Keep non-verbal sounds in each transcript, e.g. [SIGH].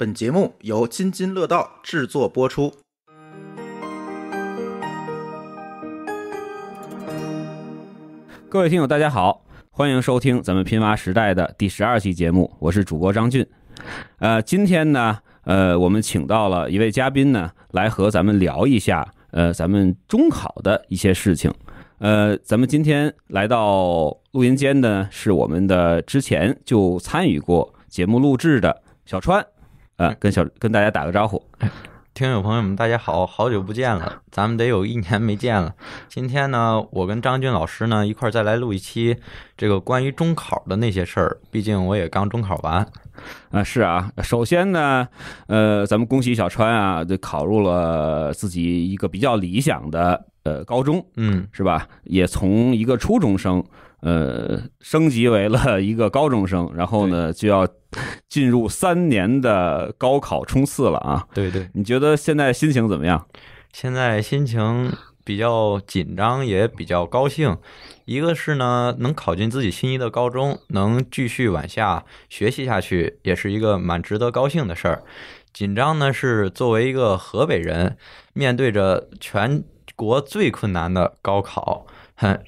本节目由津津乐道制作播出。各位听友，大家好，欢迎收听咱们拼娃时代的第十二期节目，我是主播张俊。呃，今天呢，呃，我们请到了一位嘉宾呢，来和咱们聊一下，呃，咱们中考的一些事情。呃，咱们今天来到录音间呢，是我们的之前就参与过节目录制的小川。啊，跟小跟大家打个招呼，听众朋友们，大家好好久不见了，咱们得有一年没见了。今天呢，我跟张军老师呢一块儿再来录一期这个关于中考的那些事儿。毕竟我也刚中考完，啊，是啊。首先呢，呃，咱们恭喜小川啊，就考入了自己一个比较理想的呃高中，嗯，是吧？也从一个初中生。呃，升级为了一个高中生，然后呢，就要进入三年的高考冲刺了啊！对对，你觉得现在心情怎么样？现在心情比较紧张，也比较高兴。一个是呢，能考进自己心仪的高中，能继续往下学习下去，也是一个蛮值得高兴的事儿。紧张呢，是作为一个河北人，面对着全国最困难的高考，哼。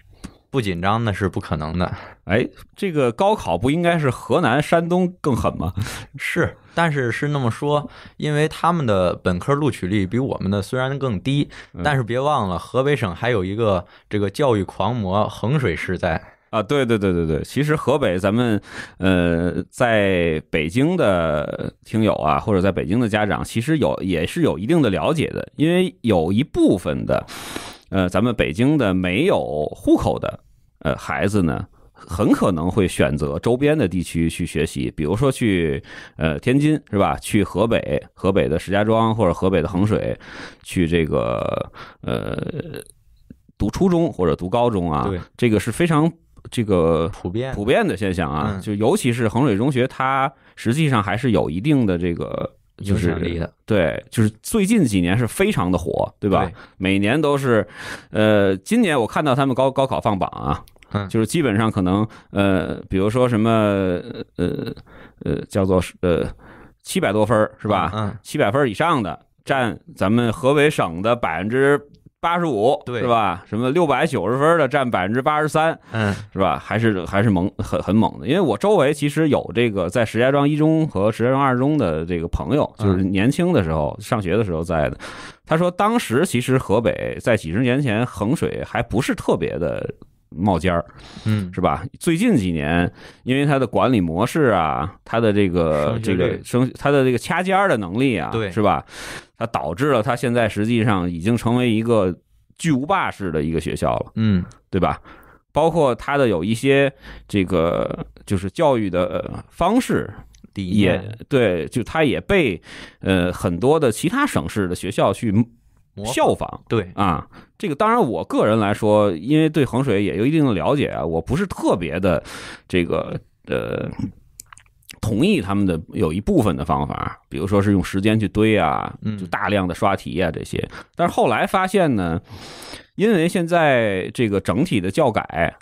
不紧张那是不可能的。哎，这个高考不应该是河南、山东更狠吗？[LAUGHS] 是，但是是那么说，因为他们的本科录取率比我们的虽然更低，但是别忘了河北省还有一个这个教育狂魔衡水市在啊。对对对对对，其实河北咱们呃在北京的听友啊，或者在北京的家长，其实有也是有一定的了解的，因为有一部分的。呃，咱们北京的没有户口的呃孩子呢，很可能会选择周边的地区去学习，比如说去呃天津是吧？去河北，河北的石家庄或者河北的衡水，去这个呃读初中或者读高中啊。这个是非常这个普遍普遍的现象啊。就尤其是衡水中学，它实际上还是有一定的这个。就是的，对，就是最近几年是非常的火，对吧？每年都是，呃，今年我看到他们高高考放榜啊，就是基本上可能，呃，比如说什么，呃，呃，叫做呃七百多分是吧？嗯，七百分以上的占咱们河北省的百分之。八十五，对，是吧？什么六百九十分的占百分之八十三，嗯，是吧？还是还是猛，很很猛的。因为我周围其实有这个在石家庄一中和石家庄二中的这个朋友，就是年轻的时候上学的时候在的。他说，当时其实河北在几十年前衡水还不是特别的。冒尖儿，嗯，是吧？最近几年，因为它的管理模式啊，它的这个这个生，它的这个掐尖儿的能力啊，对，是吧？它导致了它现在实际上已经成为一个巨无霸式的一个学校了，嗯，对吧？包括它的有一些这个就是教育的方式，也对，就它也被呃很多的其他省市的学校去。效仿对啊，这个当然，我个人来说，因为对衡水也有一定的了解啊，我不是特别的这个呃同意他们的有一部分的方法，比如说是用时间去堆啊，就大量的刷题啊这些。但是后来发现呢，因为现在这个整体的教改，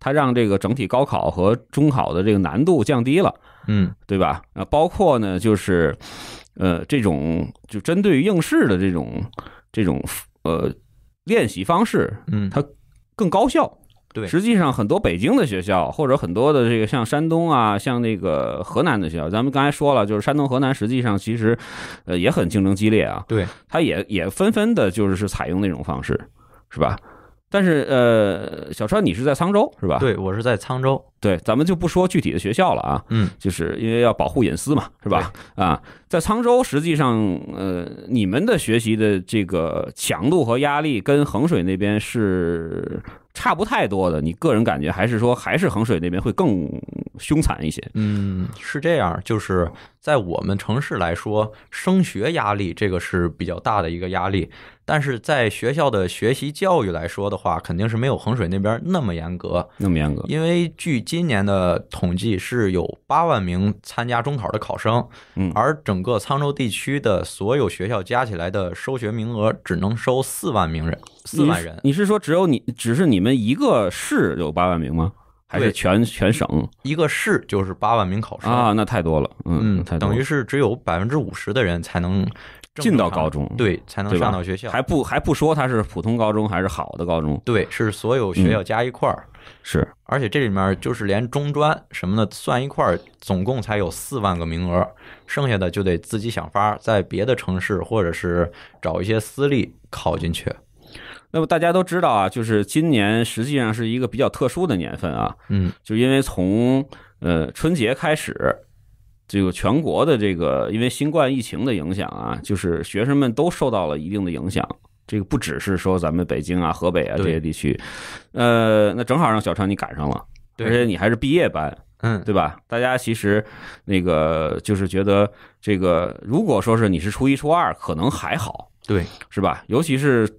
它让这个整体高考和中考的这个难度降低了，嗯，对吧？啊，包括呢就是呃这种就针对于应试的这种。这种呃练习方式，嗯，它更高效。对，实际上很多北京的学校，或者很多的这个像山东啊，像那个河南的学校，咱们刚才说了，就是山东、河南，实际上其实呃也很竞争激烈啊。对，它也也纷纷的，就是是采用那种方式，是吧？但是呃，小川，你是在沧州是吧？对，我是在沧州。对，咱们就不说具体的学校了啊，嗯，就是因为要保护隐私嘛，是吧？啊，在沧州，实际上呃，你们的学习的这个强度和压力跟衡水那边是差不太多的。你个人感觉还是说，还是衡水那边会更凶残一些？嗯，是这样，就是。在我们城市来说，升学压力这个是比较大的一个压力。但是在学校的学习教育来说的话，肯定是没有衡水那边那么严格，那么严格。因为据今年的统计，是有八万名参加中考的考生，嗯，而整个沧州地区的所有学校加起来的收学名额只能收四万名人，四万人。你是说只有你，只是你们一个市有八万名吗？还是全全省一个市就是八万名考生啊，那太多了，嗯，等于是只有百分之五十的人才能进到高中，对，才能上到学校，还不还不说他是普通高中还是好的高中，对，是所有学校加一块儿是，而且这里面就是连中专什么的算一块儿，总共才有四万个名额，剩下的就得自己想法在别的城市或者是找一些私立考进去。那么大家都知道啊，就是今年实际上是一个比较特殊的年份啊，嗯，就因为从呃春节开始，这个全国的这个因为新冠疫情的影响啊，就是学生们都受到了一定的影响。这个不只是说咱们北京啊、河北啊这些地区，呃，那正好让小昌你赶上了，而且你还是毕业班，嗯，对吧？大家其实那个就是觉得这个，如果说是你是初一、初二，可能还好，对，是吧？尤其是。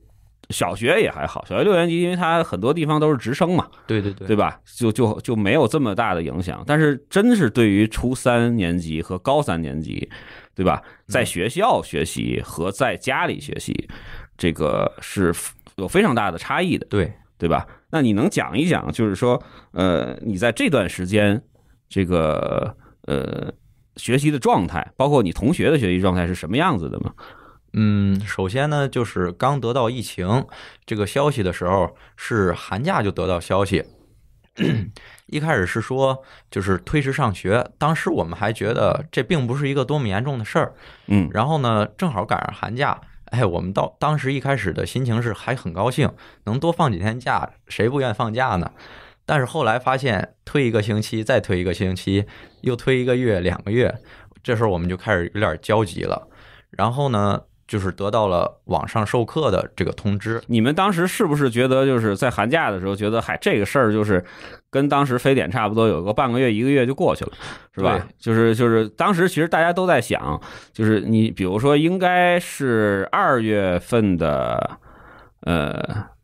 小学也还好，小学六年级，因为它很多地方都是直升嘛，对对对，对吧？就就就没有这么大的影响。但是，真是对于初三年级和高三年级，对吧？在学校学习和在家里学习，这个是有非常大的差异的，对对吧？那你能讲一讲，就是说，呃，你在这段时间这个呃学习的状态，包括你同学的学习状态是什么样子的吗？嗯，首先呢，就是刚得到疫情这个消息的时候，是寒假就得到消息。[CLEARS THROAT] 一开始是说就是推迟上学，当时我们还觉得这并不是一个多么严重的事儿。嗯，然后呢，正好赶上寒假，哎，我们到当时一开始的心情是还很高兴，能多放几天假，谁不愿放假呢？但是后来发现推一个星期，再推一个星期，又推一个月、两个月，这时候我们就开始有点焦急了。然后呢？就是得到了网上授课的这个通知，你们当时是不是觉得就是在寒假的时候觉得，嗨，这个事儿就是跟当时非典差不多，有个半个月一个月就过去了，是吧？就是就是当时其实大家都在想，就是你比如说应该是二月份的，呃，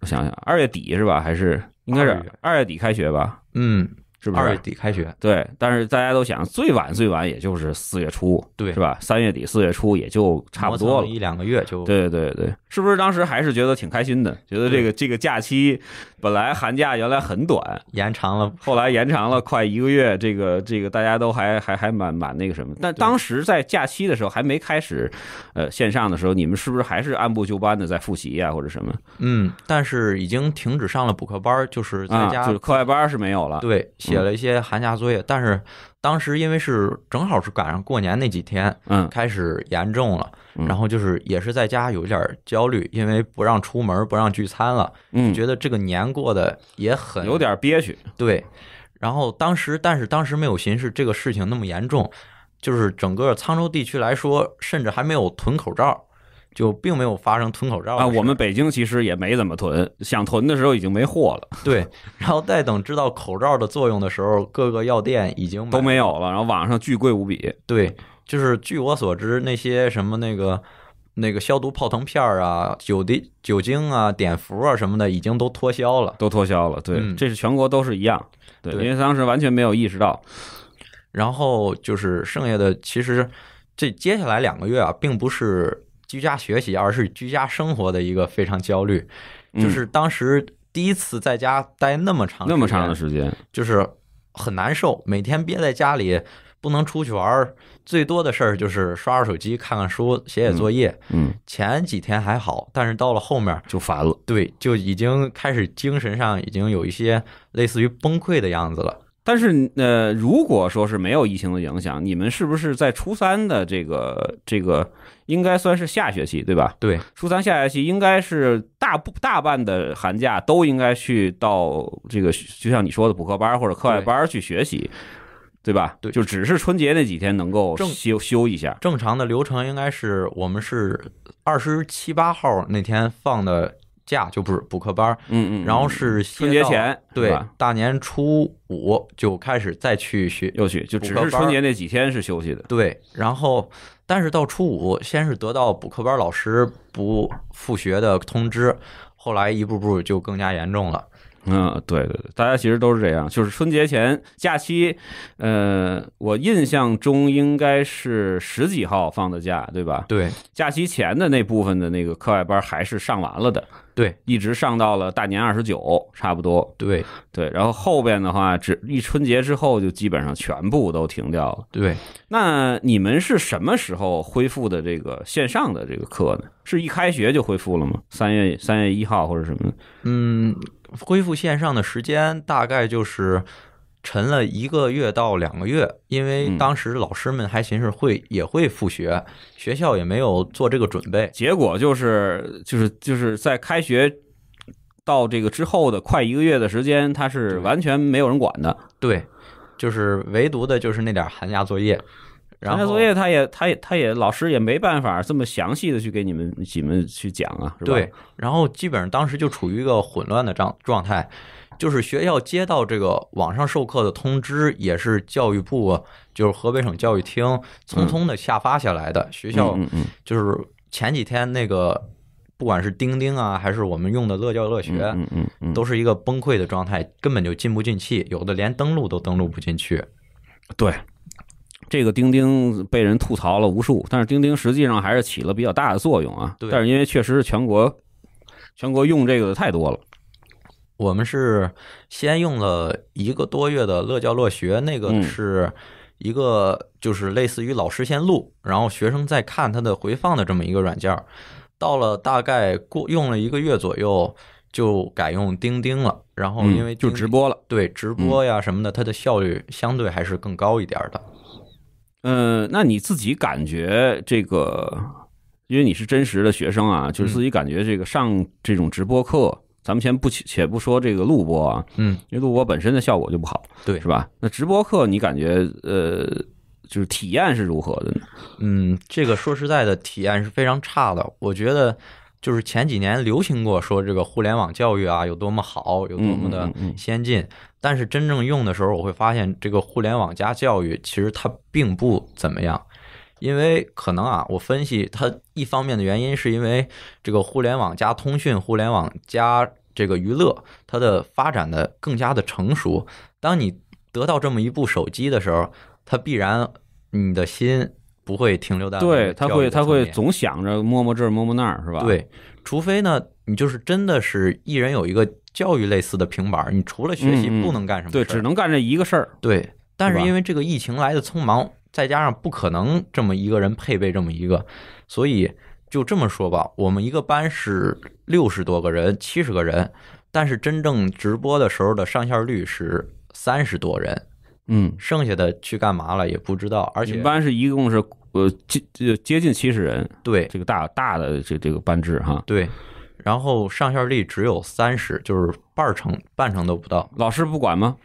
我想想，二月底是吧？还是应该是二月底开学吧？嗯。是不是二月底开学？对，但是大家都想最晚最晚也就是四月初，对，是吧？三月底四月初也就差不多了，一两个月就。对对对对。是不是当时还是觉得挺开心的？觉得这个这个假期本来寒假原来很短，延长了，后来延长了快一个月。这个这个大家都还还还蛮蛮那个什么。但当时在假期的时候还没开始，呃，线上的时候，你们是不是还是按部就班的在复习呀或者什么？嗯，但是已经停止上了补课班，就是在家，就是课外班是没有了。对，写了一些寒假作业，但是。当时因为是正好是赶上过年那几天，嗯，开始严重了，然后就是也是在家有点焦虑，因为不让出门，不让聚餐了，嗯，觉得这个年过得也很有点憋屈，对。然后当时，但是当时没有寻思这个事情那么严重，就是整个沧州地区来说，甚至还没有囤口罩。就并没有发生囤口罩啊，我们北京其实也没怎么囤，想囤的时候已经没货了。对，然后再等知道口罩的作用的时候，各个药店已经都没有了，然后网上巨贵无比。对，就是据我所知，那些什么那个那个消毒泡腾片儿啊、酒滴酒精啊、碘伏啊什么的，已经都脱销了，都脱销了。对，这是全国都是一样。对，因为当时完全没有意识到。然后就是剩下的，其实这接下来两个月啊，并不是。居家学习，而是居家生活的一个非常焦虑，就是当时第一次在家待那么长，那么长的时间，就是很难受，每天憋在家里不能出去玩，最多的事儿就是刷刷手机、看看书、写写作业。嗯，前几天还好，但是到了后面就烦了，对，就已经开始精神上已经有一些类似于崩溃的样子了。但是，呃，如果说是没有疫情的影响，你们是不是在初三的这个这个？应该算是下学期对吧？对，初三下学期应该是大部大半的寒假都应该去到这个，就像你说的补课班或者课外班去学习，对吧？对，就只是春节那几天能够休休一下。正常的流程应该是我们是二十七八号那天放的假，就不是补课班。嗯嗯。然后是春节前对大年初五就开始再去学又去，就只是春节那几天是休息的。对，然后。但是到初五，先是得到补课班老师不复学的通知，后来一步步就更加严重了。嗯，对对对，大家其实都是这样，就是春节前假期，呃，我印象中应该是十几号放的假，对吧？对，假期前的那部分的那个课外班还是上完了的。对，一直上到了大年二十九，差不多。对，对，然后后边的话，只一春节之后就基本上全部都停掉了。对，那你们是什么时候恢复的这个线上的这个课呢？是一开学就恢复了吗？三月三月一号或者什么嗯，恢复线上的时间大概就是。沉了一个月到两个月，因为当时老师们还寻思会也会复学，学校也没有做这个准备，结果就是就是就是在开学到这个之后的快一个月的时间，他是完全没有人管的。对，就是唯独的就是那点寒假作业，寒假作业他也他也他也老师也没办法这么详细的去给你们你们去讲啊。对，然后基本上当时就处于一个混乱的状状态。就是学校接到这个网上授课的通知，也是教育部，就是河北省教育厅匆匆的下发下来的。学校就是前几天那个，不管是钉钉啊，还是我们用的乐教乐学，都是一个崩溃的状态，根本就进不进去，有的连登录都登录不进去。对，这个钉钉被人吐槽了无数，但是钉钉实际上还是起了比较大的作用啊。但是因为确实是全国全国用这个的太多了。我们是先用了一个多月的乐教乐学，那个是一个就是类似于老师先录，然后学生再看他的回放的这么一个软件儿。到了大概过用了一个月左右，就改用钉钉了。然后因为就直播了，对直播呀什么的，它的效率相对还是更高一点的。嗯，那你自己感觉这个，因为你是真实的学生啊，就是自己感觉这个上这种直播课。咱们先不且不说这个录播啊，嗯，因为录播本身的效果就不好，对，是吧？那直播课你感觉呃，就是体验是如何的呢？嗯，这个说实在的，体验是非常差的。我觉得就是前几年流行过说这个互联网教育啊有多么好，有多么的先进，但是真正用的时候，我会发现这个互联网加教育其实它并不怎么样。因为可能啊，我分析它一方面的原因，是因为这个互联网加通讯，互联网加这个娱乐，它的发展的更加的成熟。当你得到这么一部手机的时候，它必然你的心不会停留在对，它会它会总想着摸摸这儿摸摸那儿，是吧？对，除非呢，你就是真的是一人有一个教育类似的平板，你除了学习不能干什么，对，只能干这一个事儿。对，但是因为这个疫情来的匆忙。再加上不可能这么一个人配备这么一个，所以就这么说吧，我们一个班是六十多个人，七十个人，但是真正直播的时候的上线率是三十多人，嗯，剩下的去干嘛了也不知道。而且班是一共是呃接接近七十人，对，这个大大的这这个班制哈，对，然后上线率只有三十，就是半成半成都不到。老师不管吗？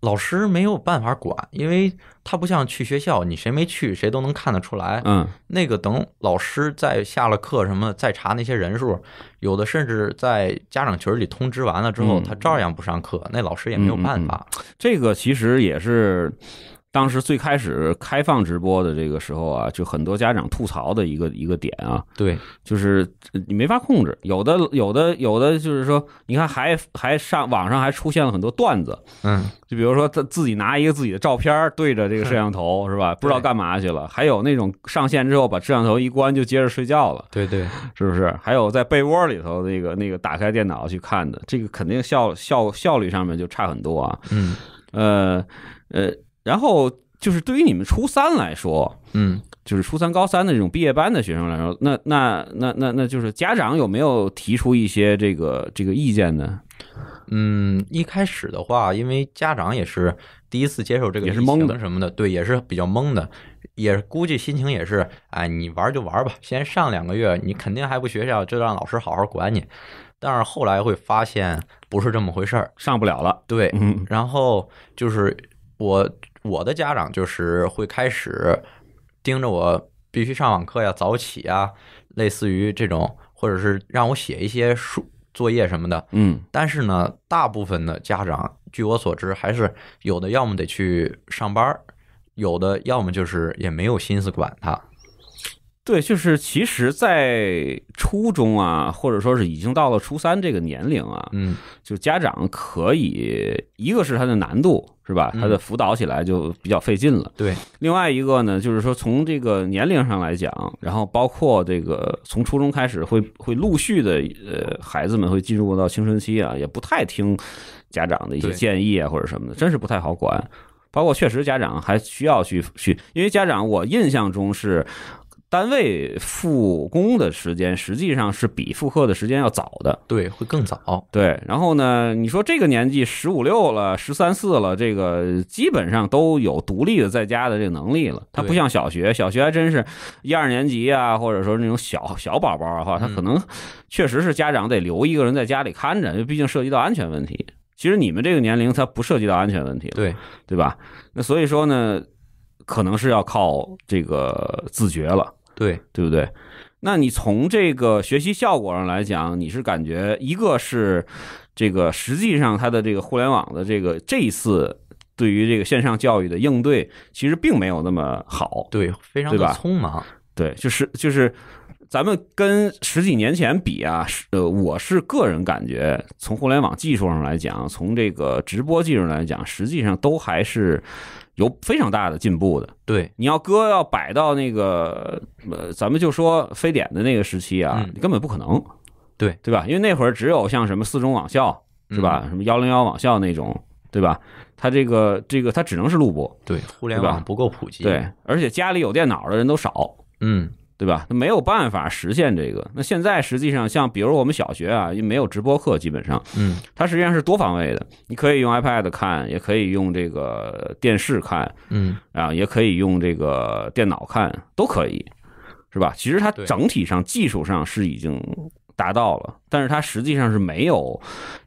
老师没有办法管，因为他不像去学校，你谁没去，谁都能看得出来。嗯，那个等老师在下了课什么再查那些人数，有的甚至在家长群里通知完了之后，他照样不上课，那老师也没有办法。这个其实也是。当时最开始开放直播的这个时候啊，就很多家长吐槽的一个一个点啊，对，就是你没法控制，有的有的有的就是说，你看还还上网上还出现了很多段子，嗯，就比如说他自己拿一个自己的照片对着这个摄像头 [LAUGHS] 是吧？不知道干嘛去了，还有那种上线之后把摄像头一关就接着睡觉了，对对，是不是？还有在被窝里头那个那个打开电脑去看的，这个肯定效效效率上面就差很多啊，嗯，呃呃。然后就是对于你们初三来说，嗯，就是初三、高三的这种毕业班的学生来说，那那那那那就是家长有没有提出一些这个这个意见呢？嗯，一开始的话，因为家长也是第一次接受这个也是懵的什么的，对，也是比较懵的，也估计心情也是，哎，你玩就玩吧，先上两个月，你肯定还不学校，就让老师好好管你。但是后来会发现不是这么回事儿，上不了了。对，然后就是我。我的家长就是会开始盯着我，必须上网课呀、早起呀，类似于这种，或者是让我写一些书作业什么的。嗯。但是呢，大部分的家长，据我所知，还是有的，要么得去上班儿，有的要么就是也没有心思管他。对，就是其实，在初中啊，或者说是已经到了初三这个年龄啊，嗯，就家长可以，一个是他的难度。是吧？他的辅导起来就比较费劲了。对，另外一个呢，就是说从这个年龄上来讲，然后包括这个从初中开始，会会陆续的，呃，孩子们会进入到青春期啊，也不太听家长的一些建议啊或者什么的，真是不太好管。包括确实家长还需要去去，因为家长我印象中是。单位复工的时间实际上是比复课的时间要早的，对，会更早。对，然后呢，你说这个年纪十五六了，十三四了，这个基本上都有独立的在家的这个能力了。他不像小学，小学还真是一二年级啊，或者说那种小小宝宝的话，他可能确实是家长得留一个人在家里看着，因为毕竟涉及到安全问题。其实你们这个年龄，他不涉及到安全问题，对，对吧？那所以说呢，可能是要靠这个自觉了。对对不对？那你从这个学习效果上来讲，你是感觉一个是这个实际上它的这个互联网的这个这一次对于这个线上教育的应对，其实并没有那么好。对，非常的匆忙。对，就是就是，咱们跟十几年前比啊，呃，我是个人感觉，从互联网技术上来讲，从这个直播技术来讲，实际上都还是。有非常大的进步的，对，你要搁要摆到那个，呃，咱们就说非典的那个时期啊，根本不可能，对对吧？因为那会儿只有像什么四中网校是吧，什么幺零幺网校那种，对吧？它这个这个它只能是录播，对，互联网不够普及，对，而且家里有电脑的人都少，嗯。对吧？那没有办法实现这个。那现在实际上，像比如我们小学啊，因为没有直播课，基本上，嗯，它实际上是多方位的。你可以用 iPad 看，也可以用这个电视看，嗯，啊，也可以用这个电脑看，都可以，是吧？其实它整体上技术上是已经达到了，但是它实际上是没有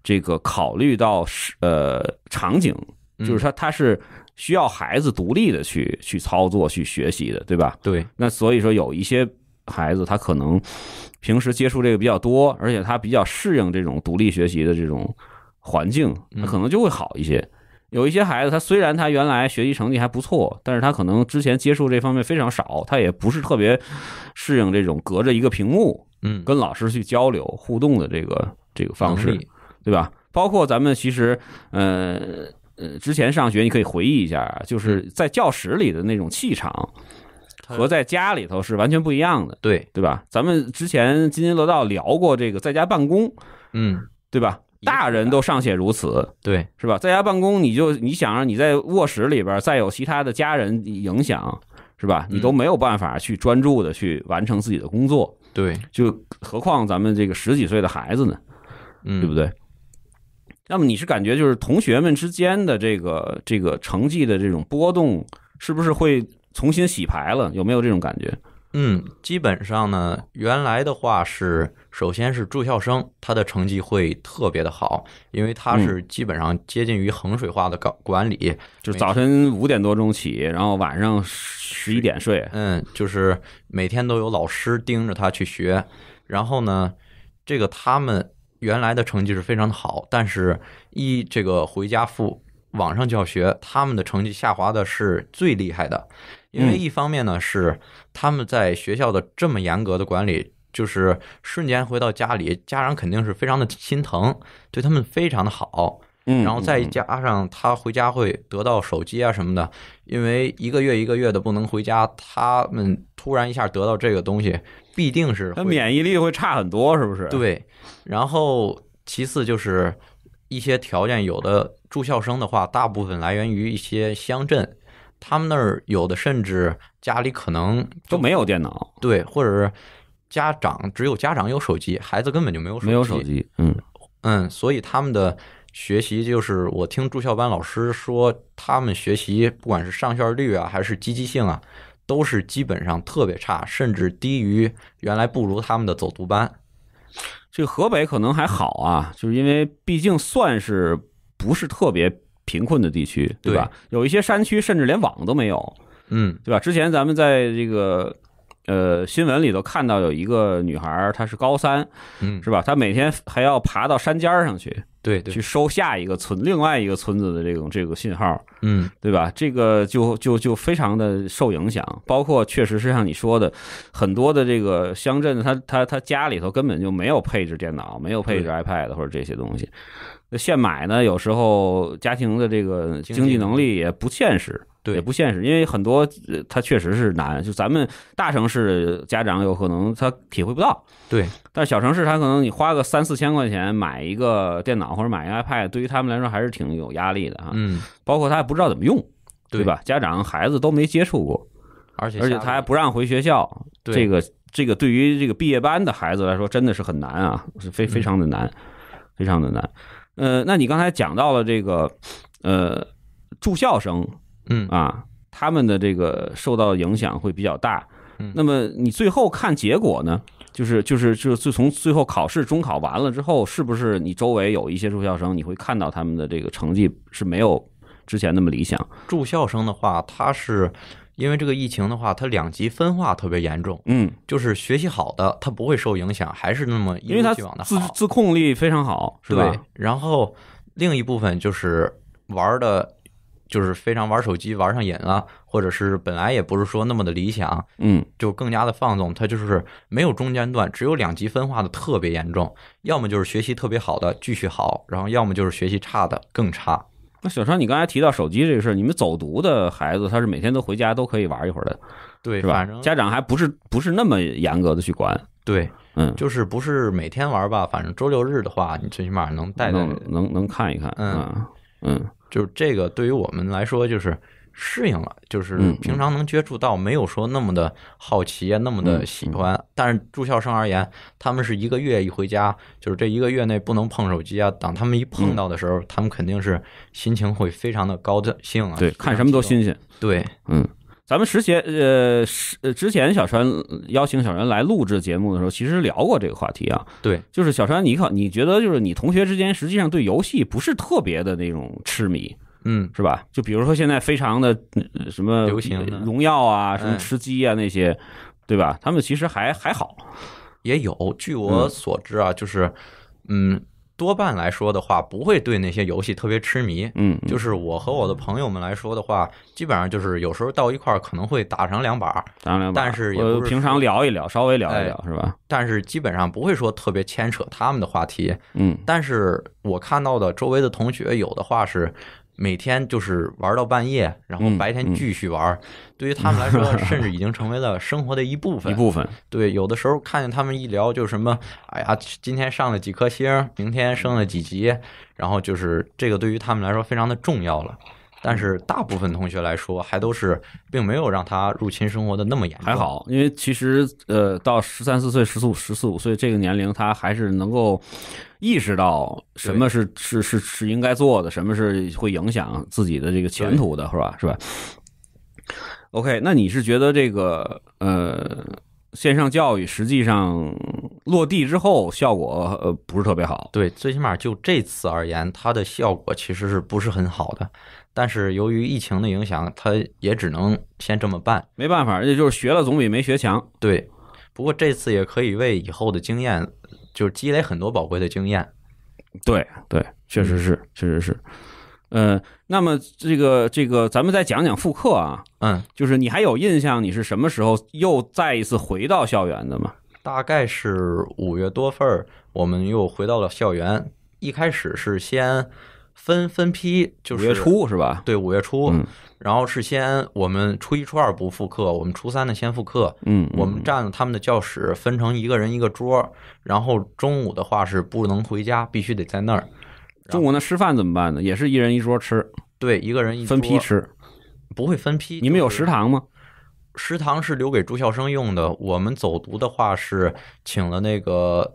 这个考虑到是呃场景，就是它它是。需要孩子独立的去去操作、去学习的，对吧？对。那所以说，有一些孩子他可能平时接触这个比较多，而且他比较适应这种独立学习的这种环境，可能就会好一些。有一些孩子他虽然他原来学习成绩还不错，但是他可能之前接触这方面非常少，他也不是特别适应这种隔着一个屏幕，嗯，跟老师去交流互动的这个这个方式，对吧？包括咱们其实，嗯。之前上学，你可以回忆一下，就是在教室里的那种气场，和在家里头是完全不一样的，对对吧？咱们之前津津乐道聊过这个在家办公，嗯，对吧？大人都尚且如此，对，是吧？在家办公，你就你想让你在卧室里边再有其他的家人影响，是吧？你都没有办法去专注的去完成自己的工作，对，就何况咱们这个十几岁的孩子呢？嗯，对不对？那么你是感觉就是同学们之间的这个这个成绩的这种波动，是不是会重新洗牌了？有没有这种感觉？嗯，基本上呢，原来的话是，首先是住校生，他的成绩会特别的好，因为他是基本上接近于衡水化的管管理，就早晨五点多钟起，然后晚上十一点睡，嗯，就是每天都有老师盯着他去学，然后呢，这个他们。原来的成绩是非常的好，但是一这个回家复网上教学，他们的成绩下滑的是最厉害的，因为一方面呢是他们在学校的这么严格的管理，就是瞬间回到家里，家长肯定是非常的心疼，对他们非常的好。嗯，然后再加上他回家会得到手机啊什么的，因为一个月一个月的不能回家，他们突然一下得到这个东西，必定是他免疫力会差很多，是不是？对。然后其次就是一些条件，有的住校生的话，大部分来源于一些乡镇，他们那儿有的甚至家里可能都没有电脑，对，或者是家长只有家长有手机，孩子根本就没有手机，没有手机，嗯嗯，所以他们的。学习就是我听住校班老师说，他们学习不管是上线率啊，还是积极性啊，都是基本上特别差，甚至低于原来不如他们的走读班。这河北可能还好啊，就是因为毕竟算是不是特别贫困的地区，对吧？有一些山区甚至连网都没有，嗯，对吧？之前咱们在这个呃新闻里头看到有一个女孩，她是高三，嗯，是吧？她每天还要爬到山尖上去。对，去收下一个村，另外一个村子的这种这个信号，嗯，对吧？这个就就就非常的受影响。包括确实是像你说的，很多的这个乡镇，他他他家里头根本就没有配置电脑，没有配置 iPad 或者这些东西。那现买呢，有时候家庭的这个经济能力也不现实。也不现实，因为很多他确实是难，就咱们大城市家长有可能他体会不到，对。但小城市他可能你花个三四千块钱买一个电脑或者买一个 iPad，对于他们来说还是挺有压力的啊。嗯。包括他也不知道怎么用，对吧？家长孩子都没接触过，而且而且他还不让回学校。对。这个这个对于这个毕业班的孩子来说真的是很难啊，是非非常的难，非常的难。呃，那你刚才讲到了这个呃住校生。嗯啊，他们的这个受到影响会比较大。嗯，那么你最后看结果呢？就是就是就是从最后考试中考完了之后，是不是你周围有一些住校生，你会看到他们的这个成绩是没有之前那么理想？住校生的话，他是因为这个疫情的话，他两极分化特别严重。嗯，就是学习好的他不会受影响，还是那么因为他自自控力非常好，是吧？然后另一部分就是玩的。就是非常玩手机玩上瘾了，或者是本来也不是说那么的理想，嗯，就更加的放纵。他就是没有中间段，只有两极分化的特别严重。要么就是学习特别好的继续好，然后要么就是学习差的更差。那小川，你刚才提到手机这个事，你们走读的孩子他是每天都回家都可以玩一会儿的，对，是吧？家长还不是不是那么严格的去管。对，嗯，就是不是每天玩吧，反正周六日的话，你最起码能带带，能能看一看，嗯嗯。就是这个对于我们来说，就是适应了，就是平常能接触到，没有说那么的好奇啊，那么的喜欢。但是住校生而言，他们是一个月一回家，就是这一个月内不能碰手机啊。等他们一碰到的时候，他们肯定是心情会非常的高兴啊，对，看什么都新鲜，对，嗯。咱们之前，呃，是之前小川邀请小川来录制节目的时候，其实聊过这个话题啊。对，就是小川，你考，你觉得就是你同学之间，实际上对游戏不是特别的那种痴迷，嗯，是吧？就比如说现在非常的什么流行，荣耀啊，什么吃鸡啊那些，对吧？他们其实还还好，也有。据我所知啊，就是，嗯。多半来说的话，不会对那些游戏特别痴迷。嗯，就是我和我的朋友们来说的话，基本上就是有时候到一块儿可能会打上两把，打上两把。但是，呃，平常聊一聊，稍微聊一聊，是吧？但是基本上不会说特别牵扯他们的话题。嗯，但是我看到的周围的同学，有的话是。每天就是玩到半夜，然后白天继续玩。对于他们来说，[LAUGHS] 甚至已经成为了生活的一部分。一部分对，有的时候看见他们一聊，就什么，哎呀，今天上了几颗星，明天升了几级，然后就是这个，对于他们来说非常的重要了。但是大部分同学来说，还都是并没有让他入侵生活的那么严，还好，因为其实呃，到十三四岁、十四五、十四五岁这个年龄，他还是能够意识到什么是是是是应该做的，什么是会影响自己的这个前途的，是吧？是吧？OK，那你是觉得这个呃，线上教育实际上落地之后效果呃不是特别好？对，最起码就这次而言，它的效果其实是不是很好的？但是由于疫情的影响，他也只能先这么办，没办法，也就是学了总比没学强。对，不过这次也可以为以后的经验，就是积累很多宝贵的经验。对对，确实是，确实是。嗯，那么这个这个，咱们再讲讲复课啊。嗯，就是你还有印象，你是什么时候又再一次回到校园的吗？大概是五月多份儿，我们又回到了校园。一开始是先。分分批，就是五月初是吧？对，五月初。然后是先我们初一、初二不复课，我们初三的先复课。嗯，我们占了他们的教室，分成一个人一个桌。然后中午的话是不能回家，必须得在那儿。中午那吃饭怎么办呢？也是一人一桌吃？对，一个人一。分批吃，不会分批。你们有食堂吗？食堂是留给住校生用的。我们走读的话是请了那个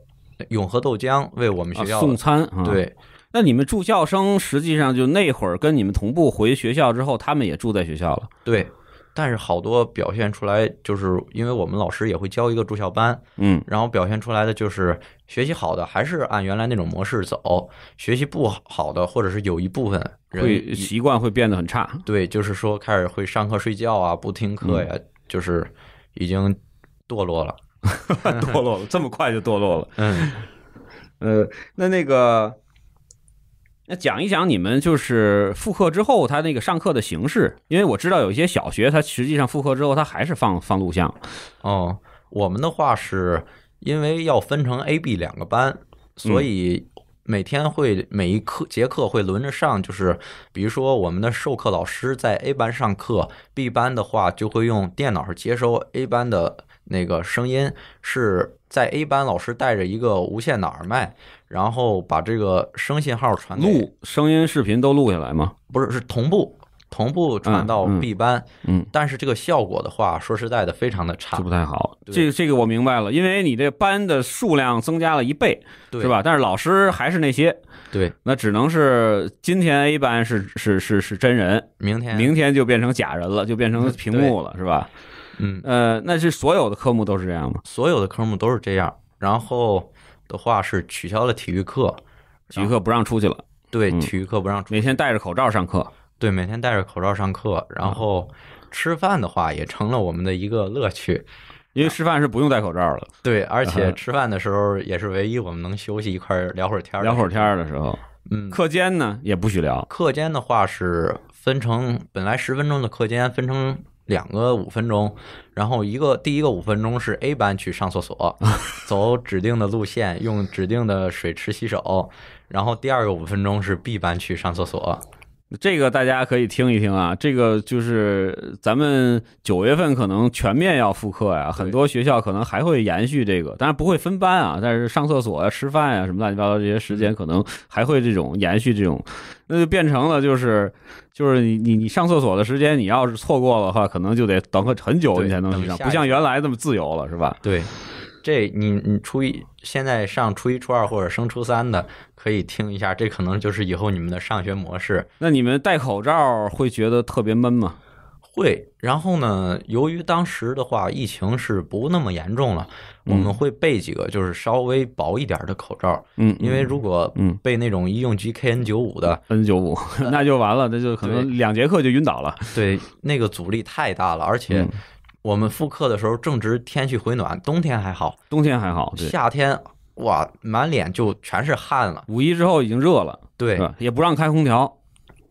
永和豆浆为我们学校送餐。对。那你们住校生实际上就那会儿跟你们同步回学校之后，他们也住在学校了。对，但是好多表现出来就是，因为我们老师也会教一个住校班，嗯，然后表现出来的就是学习好的还是按原来那种模式走，学习不好的或者是有一部分会习惯会变得很差。对，就是说开始会上课睡觉啊，不听课呀，就是已经堕落了，[LAUGHS] 堕落了，这么快就堕落了。嗯，呃，那那个。那讲一讲你们就是复课之后他那个上课的形式，因为我知道有一些小学他实际上复课之后他还是放放录像。哦，我们的话是因为要分成 A、B 两个班，所以每天会每一课节课会轮着上，就是比如说我们的授课老师在 A 班上课，B 班的话就会用电脑接收 A 班的那个声音，是在 A 班老师带着一个无线的耳麦。然后把这个声信号传录声音、视频都录下来吗？不是，是同步同步传到 B 班。嗯，但是这个效果的话，说实在的，非常的差，这不太好。这这个我明白了，因为你这班的数量增加了一倍，是吧？但是老师还是那些。对，那只能是今天 A 班是是是是真人，明天明天就变成假人了，就变成屏幕了，是吧？嗯呃，那是所有的科目都是这样吗？所有的科目都是这样。然后。的话是取消了体育课，体育课不让出去了。对，体育课不让，每天戴着口罩上课。对，每天戴着口罩上课。然后吃饭的话，也成了我们的一个乐趣，因为吃饭是不用戴口罩了。对，而且吃饭的时候也是唯一我们能休息一块儿、聊会儿天、聊会儿天的时候。嗯，课间呢也不许聊。课间的话是分成本来十分钟的课间分成。两个五分钟，然后一个第一个五分钟是 A 班去上厕所，[LAUGHS] 走指定的路线，用指定的水池洗手，然后第二个五分钟是 B 班去上厕所。这个大家可以听一听啊，这个就是咱们九月份可能全面要复课呀，很多学校可能还会延续这个，但是不会分班啊，但是上厕所啊、吃饭啊什么乱七八糟这些时间可能还会这种延续这种，那就变成了就是就是你你你上厕所的时间你要是错过的话，可能就得等很久你才能去上，不像原来那么自由了，是吧？对。这你你初一现在上初一初二或者升初三的可以听一下，这可能就是以后你们的上学模式。那你们戴口罩会觉得特别闷吗？会。然后呢，由于当时的话疫情是不那么严重了，我们会备几个就是稍微薄一点的口罩。嗯，因为如果嗯备那种医用级 KN 九五的 N 九五，[LAUGHS] 那就完了，那就可能两节课就晕倒了。对，那个阻力太大了，而且。我们复课的时候正值天气回暖，冬天还好，冬天还好。夏天哇，满脸就全是汗了。五一之后已经热了，对，也不让开空调。